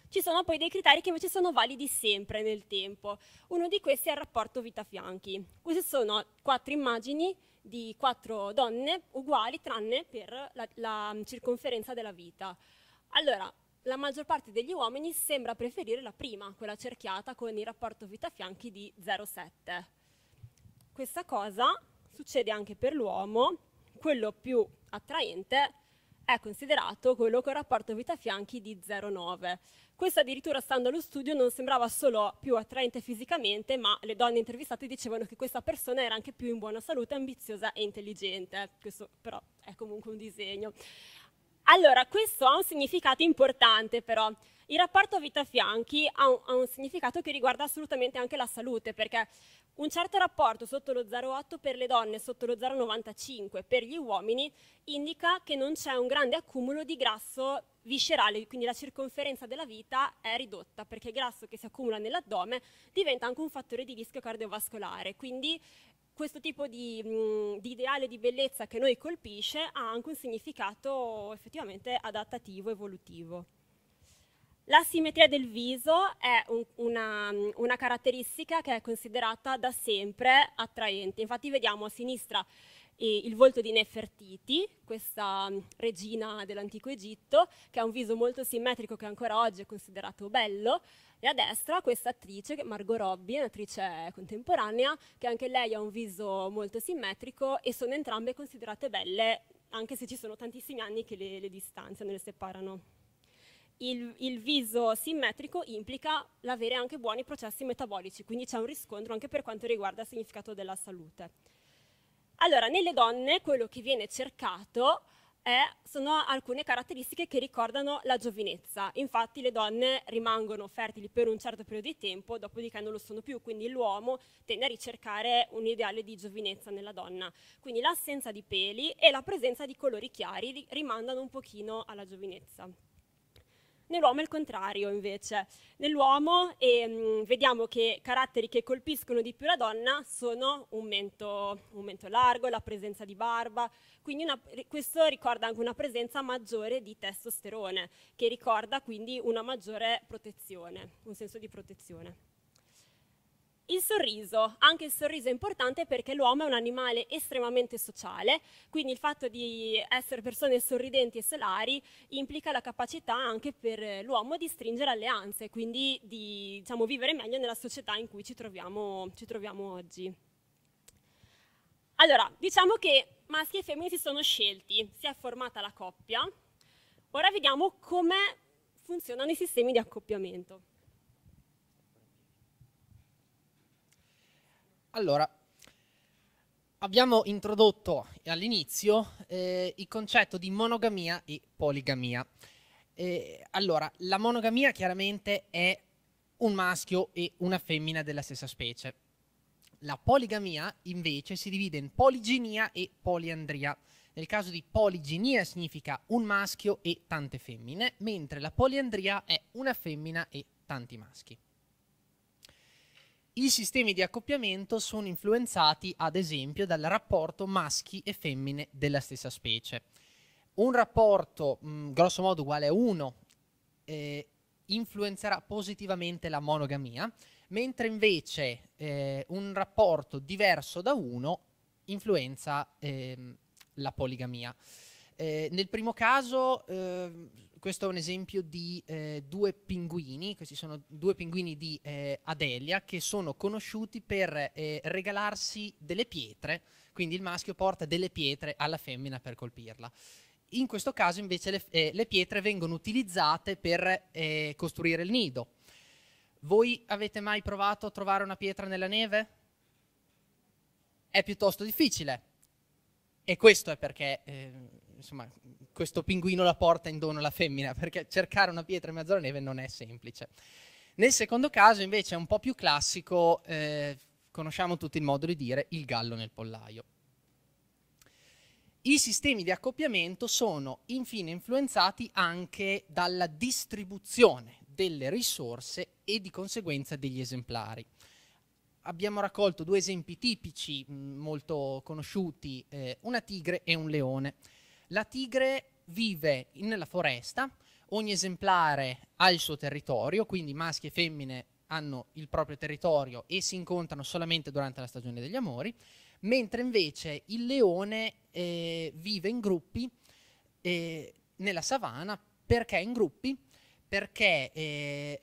[SPEAKER 2] Ci sono poi dei criteri che invece sono validi sempre nel tempo. Uno di questi è il rapporto vita-fianchi. Queste sono quattro immagini di quattro donne uguali tranne per la, la mm, circonferenza della vita. Allora, la maggior parte degli uomini sembra preferire la prima, quella cerchiata con il rapporto vita-fianchi di 0,7. Questa cosa succede anche per l'uomo, quello più attraente è considerato quello con il rapporto vita-fianchi di 0,9. Questo addirittura stando allo studio non sembrava solo più attraente fisicamente, ma le donne intervistate dicevano che questa persona era anche più in buona salute, ambiziosa e intelligente. Questo però è comunque un disegno. Allora, questo ha un significato importante però. Il rapporto vita-fianchi ha un, ha un significato che riguarda assolutamente anche la salute, perché un certo rapporto sotto lo 0,8 per le donne, e sotto lo 0,95 per gli uomini, indica che non c'è un grande accumulo di grasso viscerale, quindi la circonferenza della vita è ridotta perché il grasso che si accumula nell'addome diventa anche un fattore di rischio cardiovascolare, quindi questo tipo di, mh, mm, di, ideale di bellezza che noi colpisce ha anche un significato effettivamente adattativo, evolutivo. La simmetria del viso è un, una, mm, una caratteristica che è considerata da sempre attraente, infatti vediamo a sinistra il volto di Nefertiti, questa mm, regina dell'antico Egitto, che ha un viso molto simmetrico che ancora oggi è considerato bello, e a destra questa attrice, Margot Robbie, un'attrice contemporanea, che anche lei ha un viso molto simmetrico e sono entrambe considerate belle, anche se ci sono tantissimi anni che le, le distanziano, le separano. Il, il, viso simmetrico implica l'avere anche buoni processi metabolici, quindi c'è un riscontro anche per quanto riguarda il significato della salute. Allora, nelle donne quello che viene cercato è, sono alcune caratteristiche che ricordano la giovinezza. Infatti le donne rimangono fertili per un certo periodo di tempo, dopodiché non lo sono più, quindi l'uomo tende a ricercare un ideale di giovinezza nella donna. Quindi l'assenza di peli e la presenza di colori chiari rimandano un pochino alla giovinezza. Nell'uomo è il contrario invece. Nell'uomo ehm, vediamo che caratteri che colpiscono di più la donna sono un mento, un mento largo, la presenza di barba, quindi una, questo ricorda anche una presenza maggiore di testosterone, che ricorda quindi una maggiore protezione, un senso di protezione. Il sorriso, anche il sorriso è importante perché l'uomo è un animale estremamente sociale, quindi il fatto di essere persone sorridenti e solari implica la capacità anche per l'uomo di stringere alleanze, quindi di diciamo, vivere meglio nella società in cui ci troviamo, ci troviamo oggi. Allora, diciamo che maschi e femmine si sono scelti, si è formata la coppia, ora vediamo come funzionano i sistemi di accoppiamento.
[SPEAKER 3] Allora, abbiamo introdotto all'inizio eh, il concetto di monogamia e poligamia. Eh, allora, la monogamia chiaramente è un maschio e una femmina della stessa specie. La poligamia invece si divide in poliginia e poliandria. Nel caso di poliginia significa un maschio e tante femmine, mentre la poliandria è una femmina e tanti maschi. I sistemi di accoppiamento sono influenzati, ad esempio, dal rapporto maschi e femmine della stessa specie. Un rapporto, mh, mm, grosso modo, uguale a 1 eh, influenzerà positivamente la monogamia, mentre invece eh, un rapporto diverso da 1 influenza eh, la poligamia. Eh, nel primo caso ehm, questo è un esempio di eh, due pinguini, questi sono due pinguini di eh, Adelia che sono conosciuti per eh, regalarsi delle pietre, quindi il maschio porta delle pietre alla femmina per colpirla. In questo caso invece le, eh, le pietre vengono utilizzate per eh, costruire il nido. Voi avete mai provato a trovare una pietra nella neve? È piuttosto difficile. E questo è perché ehm, insomma, questo pinguino la porta in dono alla femmina, perché cercare una pietra in mezzo alla neve non è semplice. Nel secondo caso invece è un po' più classico, eh, conosciamo tutti il modo di dire, il gallo nel pollaio. I sistemi di accoppiamento sono infine influenzati anche dalla distribuzione delle risorse e di conseguenza degli esemplari. Abbiamo raccolto due esempi tipici mm, molto conosciuti, eh, una tigre e un leone. La tigre vive nella foresta, ogni esemplare ha il suo territorio, quindi maschi e femmine hanno il proprio territorio e si incontrano solamente durante la stagione degli amori, mentre invece il leone eh, vive in gruppi eh, nella savana, perché in gruppi? Perché eh,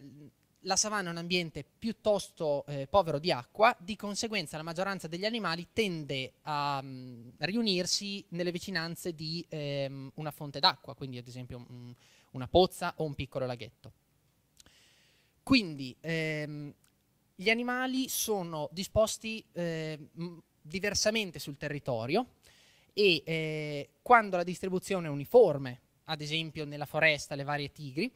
[SPEAKER 3] la savana è un ambiente piuttosto eh, povero di acqua, di conseguenza la maggioranza degli animali tende a mh, mm, riunirsi nelle vicinanze di ehm, una fonte d'acqua, quindi ad esempio mh, mm, una pozza o un piccolo laghetto. Quindi ehm, gli animali sono disposti eh, diversamente sul territorio e eh, quando la distribuzione è uniforme, ad esempio nella foresta le varie tigri,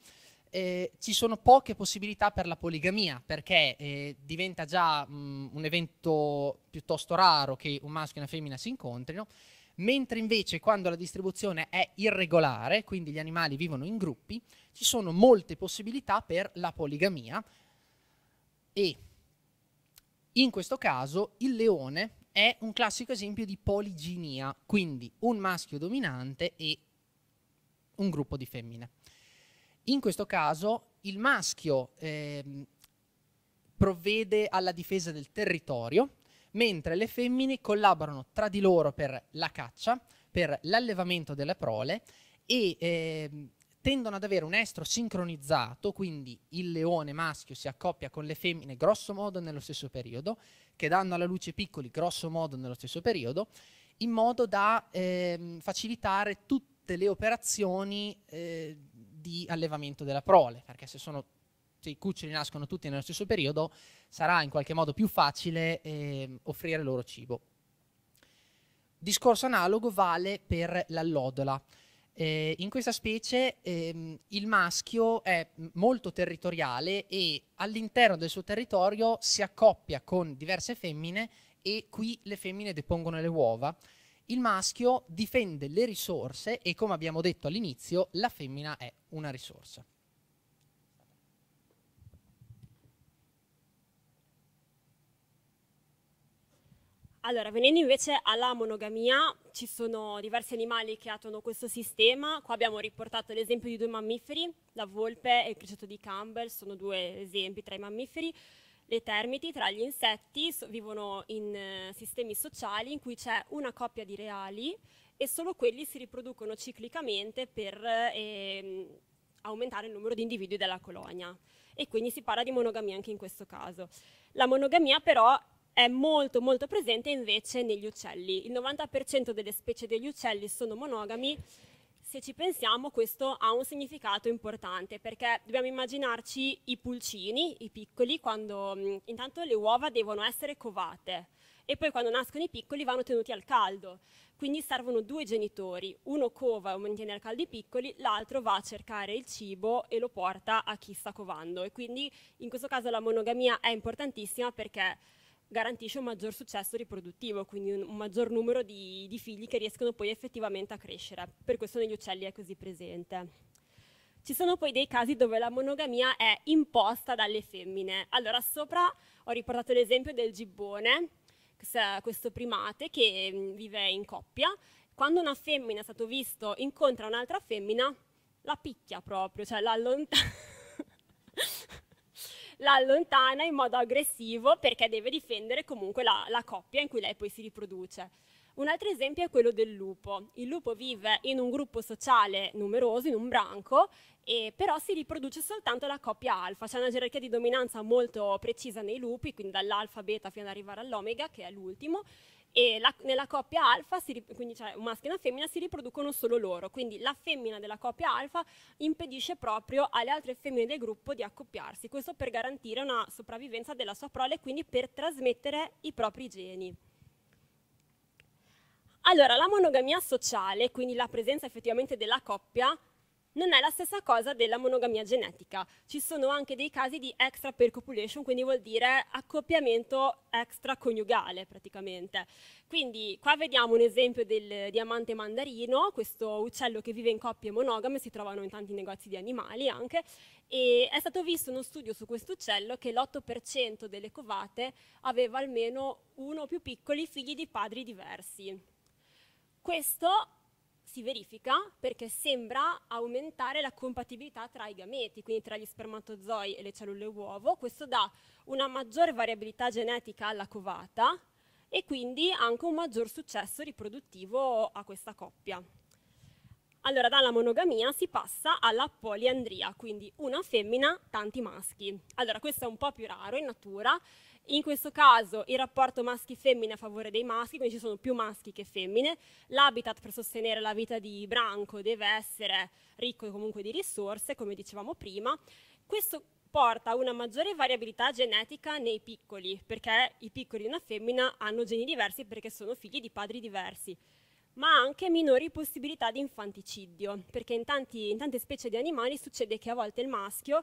[SPEAKER 3] eh, ci sono poche possibilità per la poligamia perché eh, diventa già mh, un evento piuttosto raro che un maschio e una femmina si incontrino, mentre invece quando la distribuzione è irregolare, quindi gli animali vivono in gruppi, ci sono molte possibilità per la poligamia e in questo caso il leone è un classico esempio di poliginia, quindi un maschio dominante e un gruppo di femmine. In questo caso il maschio eh, provvede alla difesa del territorio, mentre le femmine collaborano tra di loro per la caccia, per l'allevamento delle prole e eh, tendono ad avere un estro sincronizzato, quindi il leone maschio si accoppia con le femmine grosso modo nello stesso periodo, che danno alla luce piccoli grosso modo nello stesso periodo, in modo da eh, facilitare tutte le operazioni eh, di allevamento della prole, perché se, sono, se i cuccioli nascono tutti nello stesso periodo sarà in qualche modo più facile eh, offrire loro cibo. Discorso analogo vale per l'allodola. Eh, in questa specie ehm, il maschio è molto territoriale e all'interno del suo territorio si accoppia con diverse femmine e qui le femmine depongono le uova. Il maschio difende le risorse e come abbiamo detto all'inizio, la femmina è una risorsa.
[SPEAKER 2] Allora, venendo invece alla monogamia, ci sono diversi animali che attuano questo sistema. Qua abbiamo riportato l'esempio di due mammiferi, la volpe e il criceto di Campbell, sono due esempi tra i mammiferi. Le termiti tra gli insetti so vivono in eh, sistemi sociali in cui c'è una coppia di reali e solo quelli si riproducono ciclicamente per eh, aumentare il numero di individui della colonia e quindi si parla di monogamia anche in questo caso. La monogamia però è molto molto presente invece negli uccelli, il 90% delle specie degli uccelli sono monogami se ci pensiamo questo ha un significato importante perché dobbiamo immaginarci i pulcini, i piccoli, quando mh, mm, intanto le uova devono essere covate e poi quando nascono i piccoli vanno tenuti al caldo. Quindi servono due genitori, uno cova e mantiene al caldo i piccoli, l'altro va a cercare il cibo e lo porta a chi sta covando. E quindi in questo caso la monogamia è importantissima perché garantisce un maggior successo riproduttivo, quindi un, un maggior numero di, di figli che riescono poi effettivamente a crescere. Per questo negli uccelli è così presente. Ci sono poi dei casi dove la monogamia è imposta dalle femmine. Allora, sopra ho riportato l'esempio del gibbone, questo primate che mm, vive in coppia. Quando una femmina, è stato visto, incontra un'altra femmina, la picchia proprio, cioè la allontana la allontana in modo aggressivo perché deve difendere comunque la, la coppia in cui lei poi si riproduce. Un altro esempio è quello del lupo. Il lupo vive in un gruppo sociale numeroso, in un branco, e però si riproduce soltanto la coppia alfa. C'è una gerarchia di dominanza molto precisa nei lupi, quindi dall'alfa beta fino ad arrivare all'omega, che è l'ultimo, e la, nella coppia alfa, si, quindi cioè un maschio e una femmina, si riproducono solo loro, quindi la femmina della coppia alfa impedisce proprio alle altre femmine del gruppo di accoppiarsi, questo per garantire una sopravvivenza della sua prole e quindi per trasmettere i propri geni. Allora, la monogamia sociale, quindi la presenza effettivamente della coppia, non è la stessa cosa della monogamia genetica. Ci sono anche dei casi di extra percopulation, quindi vuol dire accoppiamento coniugale praticamente. Quindi qua vediamo un esempio del diamante mandarino, questo uccello che vive in coppie monogame, si trovano in tanti negozi di animali anche, e è stato visto uno studio su questo uccello che l'8% delle covate aveva almeno uno o più piccoli figli di padri diversi. Questo si verifica perché sembra aumentare la compatibilità tra i gameti, quindi tra gli spermatozoi e le cellule uovo. Questo dà una maggiore variabilità genetica alla covata e quindi anche un maggior successo riproduttivo a questa coppia. Allora, dalla monogamia si passa alla poliandria, quindi una femmina, tanti maschi. Allora, questo è un po' più raro in natura, in questo caso il rapporto maschi-femmine a favore dei maschi, quindi ci sono più maschi che femmine. L'habitat per sostenere la vita di branco deve essere ricco comunque di risorse, come dicevamo prima. Questo porta a una maggiore variabilità genetica nei piccoli, perché i piccoli di una femmina hanno geni diversi perché sono figli di padri diversi ma anche minori possibilità di infanticidio, perché in, tanti, in, tante specie di animali succede che a volte il maschio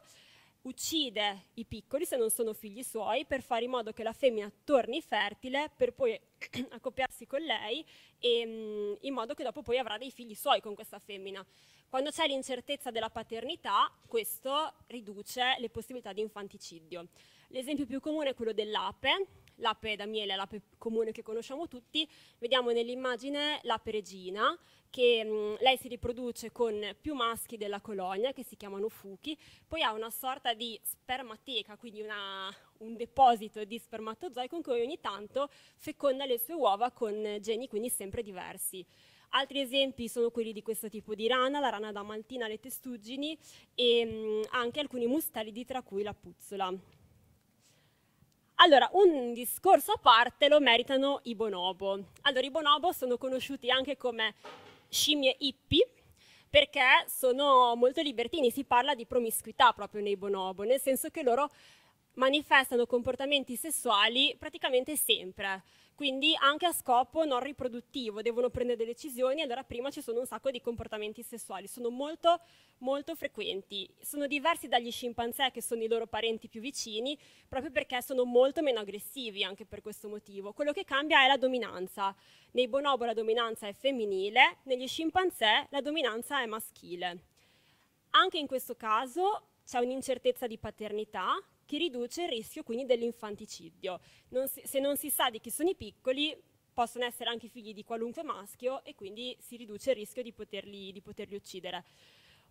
[SPEAKER 2] uccide i piccoli se non sono figli suoi per fare in modo che la femmina torni fertile per poi accoppiarsi con lei e, mm, in modo che dopo poi avrà dei figli suoi con questa femmina. Quando c'è l'incertezza della paternità, questo riduce le possibilità di infanticidio. L'esempio più comune è quello dell'ape, l'ape da miele è l'ape comune che conosciamo tutti, vediamo nell'immagine l'ape regina, che mh, lei si riproduce con più maschi della colonia che si chiamano fuchi, poi ha una sorta di spermateca, quindi una, un deposito di spermatozoi con cui ogni tanto feconda le sue uova con geni quindi sempre diversi. Altri esempi sono quelli di questo tipo di rana, la rana da maltina, le testuggini e mh, anche alcuni mustelidi tra cui la puzzola. Allora, un discorso a parte lo meritano i bonobo. Allora, i bonobo sono conosciuti anche come scimmie hippie, perché sono molto libertini, si parla di promiscuità proprio nei bonobo, nel senso che loro manifestano comportamenti sessuali praticamente sempre quindi anche a scopo non riproduttivo, devono prendere decisioni, allora prima ci sono un sacco di comportamenti sessuali, sono molto, molto frequenti, sono diversi dagli scimpanzé che sono i loro parenti più vicini, proprio perché sono molto meno aggressivi anche per questo motivo. Quello che cambia è la dominanza, nei bonobo la dominanza è femminile, negli scimpanzé la dominanza è maschile. Anche in questo caso c'è un'incertezza di paternità che riduce il rischio quindi dell'infanticidio. se non si sa di chi sono i piccoli, possono essere anche figli di qualunque maschio e quindi si riduce il rischio di poterli, di poterli uccidere.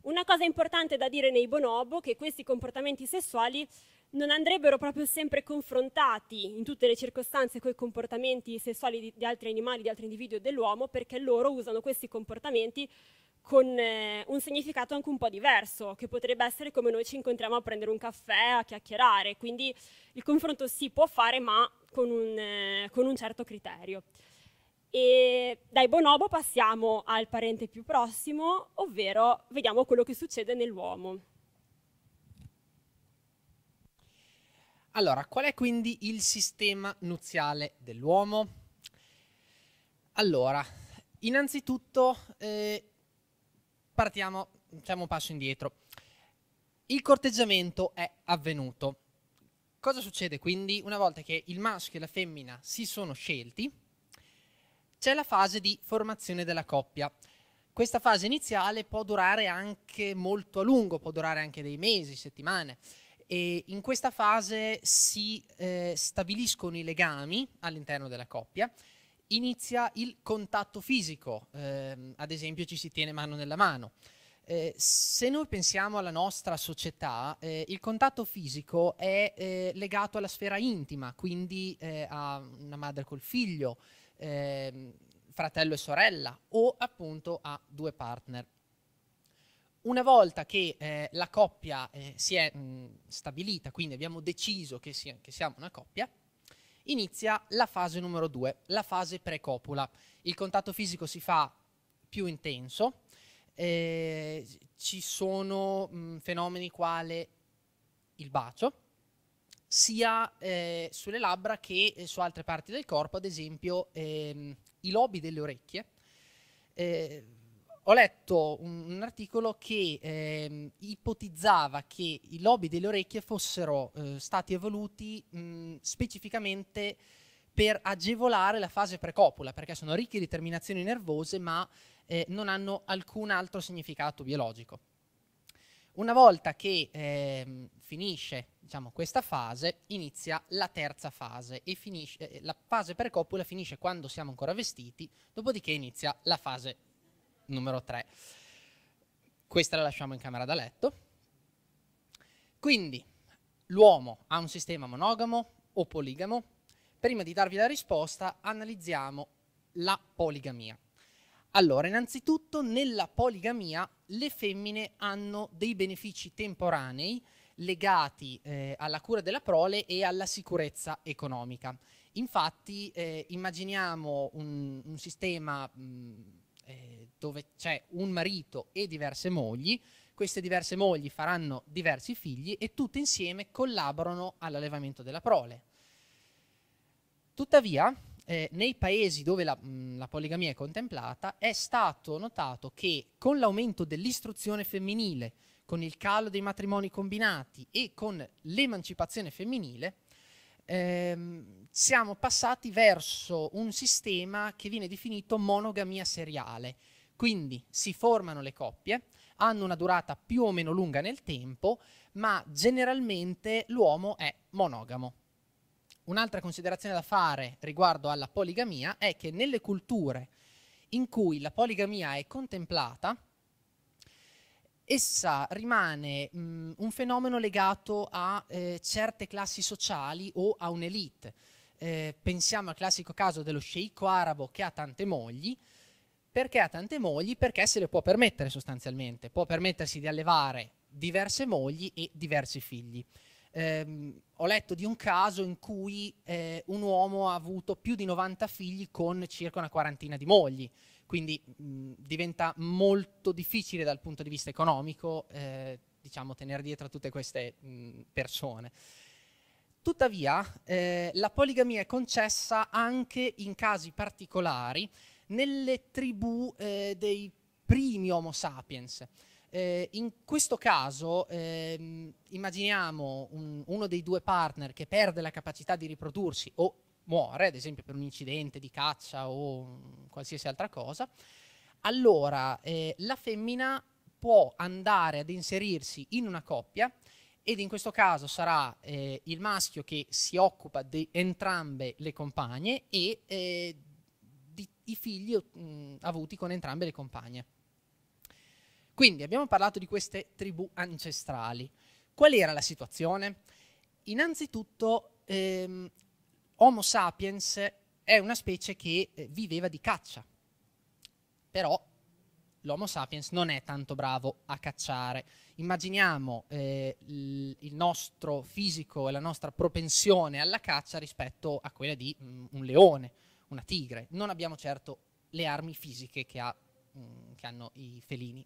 [SPEAKER 2] Una cosa importante da dire nei bonobo è che questi comportamenti sessuali non andrebbero proprio sempre confrontati in tutte le circostanze con i comportamenti sessuali di, di altri animali, di altri individui o dell'uomo, perché loro usano questi comportamenti con eh, un significato anche un po' diverso, che potrebbe essere come noi ci incontriamo a prendere un caffè, a chiacchierare, quindi il confronto si può fare ma con un, eh, con un certo criterio. E dai bonobo passiamo al parente più prossimo, ovvero vediamo quello che succede nell'uomo.
[SPEAKER 3] Allora, qual è quindi il sistema nuziale dell'uomo? Allora, innanzitutto eh, partiamo, facciamo un passo indietro. Il corteggiamento è avvenuto. Cosa succede quindi? Una volta che il maschio e la femmina si sono scelti, c'è la fase di formazione della coppia. Questa fase iniziale può durare anche molto a lungo, può durare anche dei mesi, settimane. E in questa fase si eh, stabiliscono i legami all'interno della coppia inizia il contatto fisico, eh, ad esempio ci si tiene mano nella mano. Eh, se noi pensiamo alla nostra società, eh, il contatto fisico è eh, legato alla sfera intima, quindi eh, a una madre col figlio, ehm, fratello e sorella o appunto a due partner. Una volta che eh, la coppia eh, si è mh, mm, stabilita, quindi abbiamo deciso che, si, che siamo una coppia, inizia la fase numero due, la fase precopola. Il contatto fisico si fa più intenso, eh, ci sono mh, mm, fenomeni quale il bacio, sia eh, sulle labbra che eh, su altre parti del corpo, ad esempio ehm, i lobi delle orecchie eh, ho letto un, un articolo che eh, ipotizzava che i lobi delle orecchie fossero eh, stati evoluti mh, specificamente per agevolare la fase precopula, perché sono ricchi di terminazioni nervose ma eh, non hanno alcun altro significato biologico. Una volta che eh, finisce diciamo, questa fase, inizia la terza fase e finisce, eh, la fase per finisce quando siamo ancora vestiti, dopodiché inizia la fase numero 3. Questa la lasciamo in camera da letto. Quindi l'uomo ha un sistema monogamo o poligamo? Prima di darvi la risposta analizziamo la poligamia. Allora, innanzitutto nella poligamia le femmine hanno dei benefici temporanei legati eh, alla cura della prole e alla sicurezza economica. Infatti eh, immaginiamo un, un sistema mh, mm, eh, dove c'è un marito e diverse mogli, queste diverse mogli faranno diversi figli e tutte insieme collaborano all'allevamento della prole. Tuttavia, eh, nei paesi dove la, mh, mm, la, poligamia è contemplata, è stato notato che con l'aumento dell'istruzione femminile, con il calo dei matrimoni combinati e con l'emancipazione femminile, ehm, siamo passati verso un sistema che viene definito monogamia seriale, quindi si formano le coppie, hanno una durata più o meno lunga nel tempo, ma generalmente l'uomo è monogamo. Un'altra considerazione da fare riguardo alla poligamia è che nelle culture in cui la poligamia è contemplata, essa rimane mh, un fenomeno legato a eh, certe classi sociali o a un'elite. Eh, pensiamo al classico caso dello sceicco arabo che ha tante mogli, perché ha tante mogli? Perché se le può permettere sostanzialmente, può permettersi di allevare diverse mogli e diversi figli. Eh, ho letto di un caso in cui eh, un uomo ha avuto più di 90 figli con circa una quarantina di mogli, quindi mh, diventa molto difficile dal punto di vista economico eh, diciamo, tenere dietro tutte queste mh, persone. Tuttavia eh, la poligamia è concessa anche in casi particolari nelle tribù eh, dei primi Homo sapiens. Eh, in questo caso ehm, immaginiamo un, uno dei due partner che perde la capacità di riprodursi o muore, ad esempio per un incidente di caccia o qualsiasi altra cosa, allora eh, la femmina può andare ad inserirsi in una coppia ed in questo caso sarà eh, il maschio che si occupa di entrambe le compagne e eh, i figli mh, avuti con entrambe le compagne. Quindi abbiamo parlato di queste tribù ancestrali. Qual era la situazione? Innanzitutto ehm, Homo sapiens è una specie che eh, viveva di caccia, però l'Homo sapiens non è tanto bravo a cacciare. Immaginiamo eh, il nostro fisico e la nostra propensione alla caccia rispetto a quella di mh, un leone una tigre, non abbiamo certo le armi fisiche che, ha, mh, mm, che hanno i felini.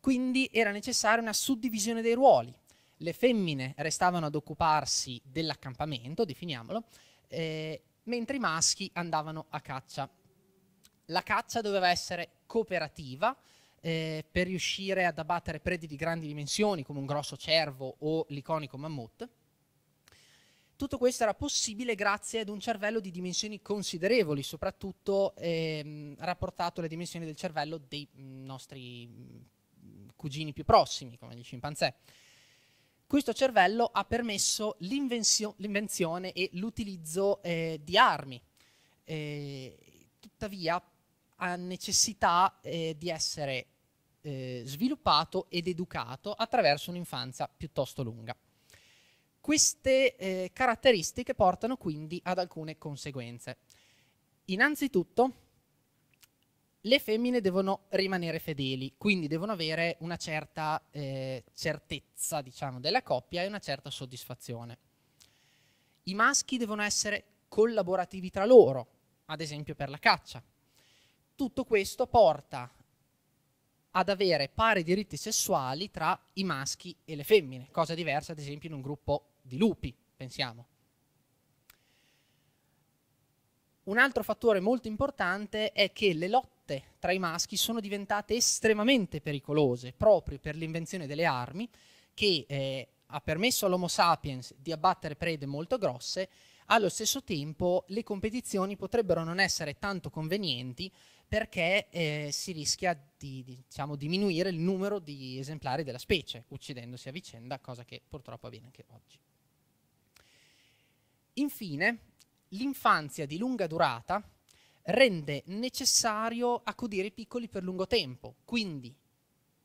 [SPEAKER 3] Quindi era necessaria una suddivisione dei ruoli. Le femmine restavano ad occuparsi dell'accampamento, definiamolo, eh, mentre i maschi andavano a caccia. La caccia doveva essere cooperativa eh, per riuscire ad abbattere predi di grandi dimensioni come un grosso cervo o l'iconico mammut tutto questo era possibile grazie ad un cervello di dimensioni considerevoli, soprattutto ehm, rapportato alle dimensioni del cervello dei nostri mm, cugini più prossimi, come gli scimpanzé. Questo cervello ha permesso l'invenzione e l'utilizzo eh, di armi, eh, tuttavia ha necessità eh, di essere eh, sviluppato ed educato attraverso un'infanzia piuttosto lunga. Queste eh, caratteristiche portano quindi ad alcune conseguenze. Innanzitutto, le femmine devono rimanere fedeli, quindi devono avere una certa eh, certezza diciamo, della coppia e una certa soddisfazione. I maschi devono essere collaborativi tra loro, ad esempio per la caccia. Tutto questo porta ad avere pari diritti sessuali tra i maschi e le femmine, cosa diversa ad esempio in un gruppo di lupi, pensiamo. Un altro fattore molto importante è che le lotte tra i maschi sono diventate estremamente pericolose proprio per l'invenzione delle armi che eh, ha permesso all'Homo sapiens di abbattere prede molto grosse, allo stesso tempo le competizioni potrebbero non essere tanto convenienti perché eh, si rischia di, diciamo, diminuire il numero di esemplari della specie, uccidendosi a vicenda, cosa che purtroppo avviene anche oggi. Infine, l'infanzia di lunga durata rende necessario accudire i piccoli per lungo tempo, quindi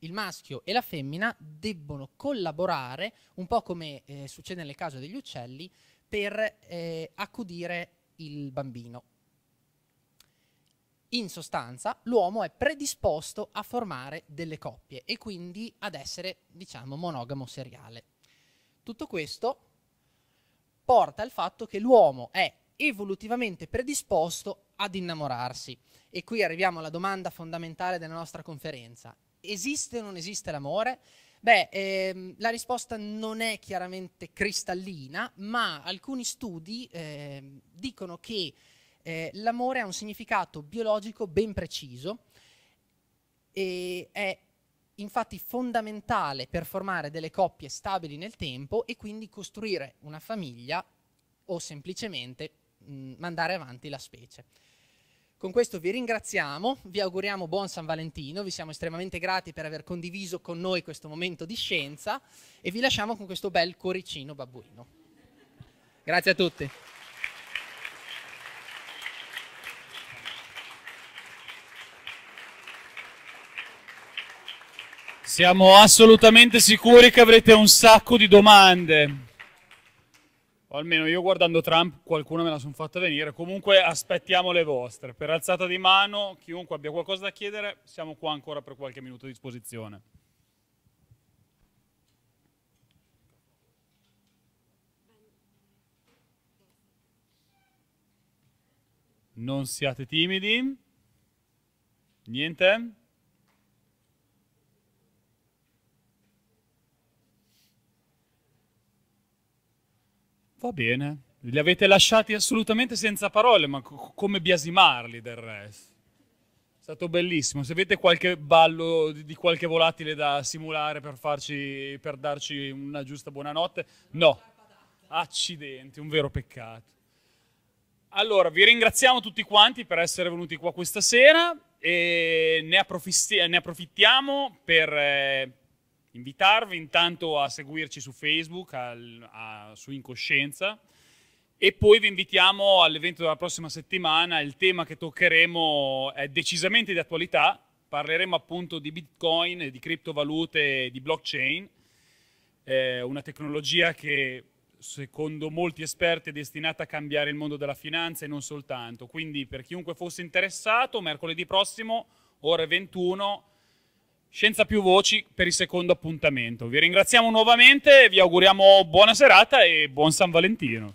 [SPEAKER 3] il maschio e la femmina debbono collaborare, un po' come eh, succede nel caso degli uccelli, per eh, accudire il bambino. In sostanza, l'uomo è predisposto a formare delle coppie e quindi ad essere, diciamo, monogamo seriale. Tutto questo porta al fatto che l'uomo è evolutivamente predisposto ad innamorarsi. E qui arriviamo alla domanda fondamentale della nostra conferenza. Esiste o non esiste l'amore? Beh, ehm, la risposta non è chiaramente cristallina, ma alcuni studi ehm, dicono che eh, l'amore ha un significato biologico ben preciso e è infatti fondamentale per formare delle coppie stabili nel tempo e quindi costruire una famiglia o semplicemente mh, mandare avanti la specie. Con questo vi ringraziamo, vi auguriamo buon San Valentino, vi siamo estremamente grati per aver condiviso con noi questo momento di scienza e vi lasciamo con questo bel cuoricino babbuino. Grazie a tutti.
[SPEAKER 1] Siamo assolutamente sicuri che avrete un sacco di domande. O almeno io guardando Trump qualcuno me la sono fatta venire. Comunque aspettiamo le vostre. Per alzata di mano, chiunque abbia qualcosa da chiedere, siamo qua ancora per qualche minuto a disposizione. Non siate timidi. Niente? Va bene, li avete lasciati assolutamente senza parole, ma co- come biasimarli del resto. È stato bellissimo. Se avete qualche ballo di qualche volatile da simulare per, farci, per darci una giusta buonanotte, no. Accidenti, un vero peccato. Allora, vi ringraziamo tutti quanti per essere venuti qua questa sera e ne, approfittiamo per... Eh, invitarvi intanto a seguirci su Facebook, al, a, su Incoscienza, e poi vi invitiamo all'evento della prossima settimana. Il tema che toccheremo è decisamente di attualità. Parleremo appunto di Bitcoin, di criptovalute, di blockchain, eh, una tecnologia che secondo molti esperti è destinata a cambiare il mondo della finanza e non soltanto. Quindi per chiunque fosse interessato, mercoledì prossimo, ore 21, Scienza più voci per il secondo appuntamento. Vi ringraziamo nuovamente, vi auguriamo buona serata e buon San Valentino.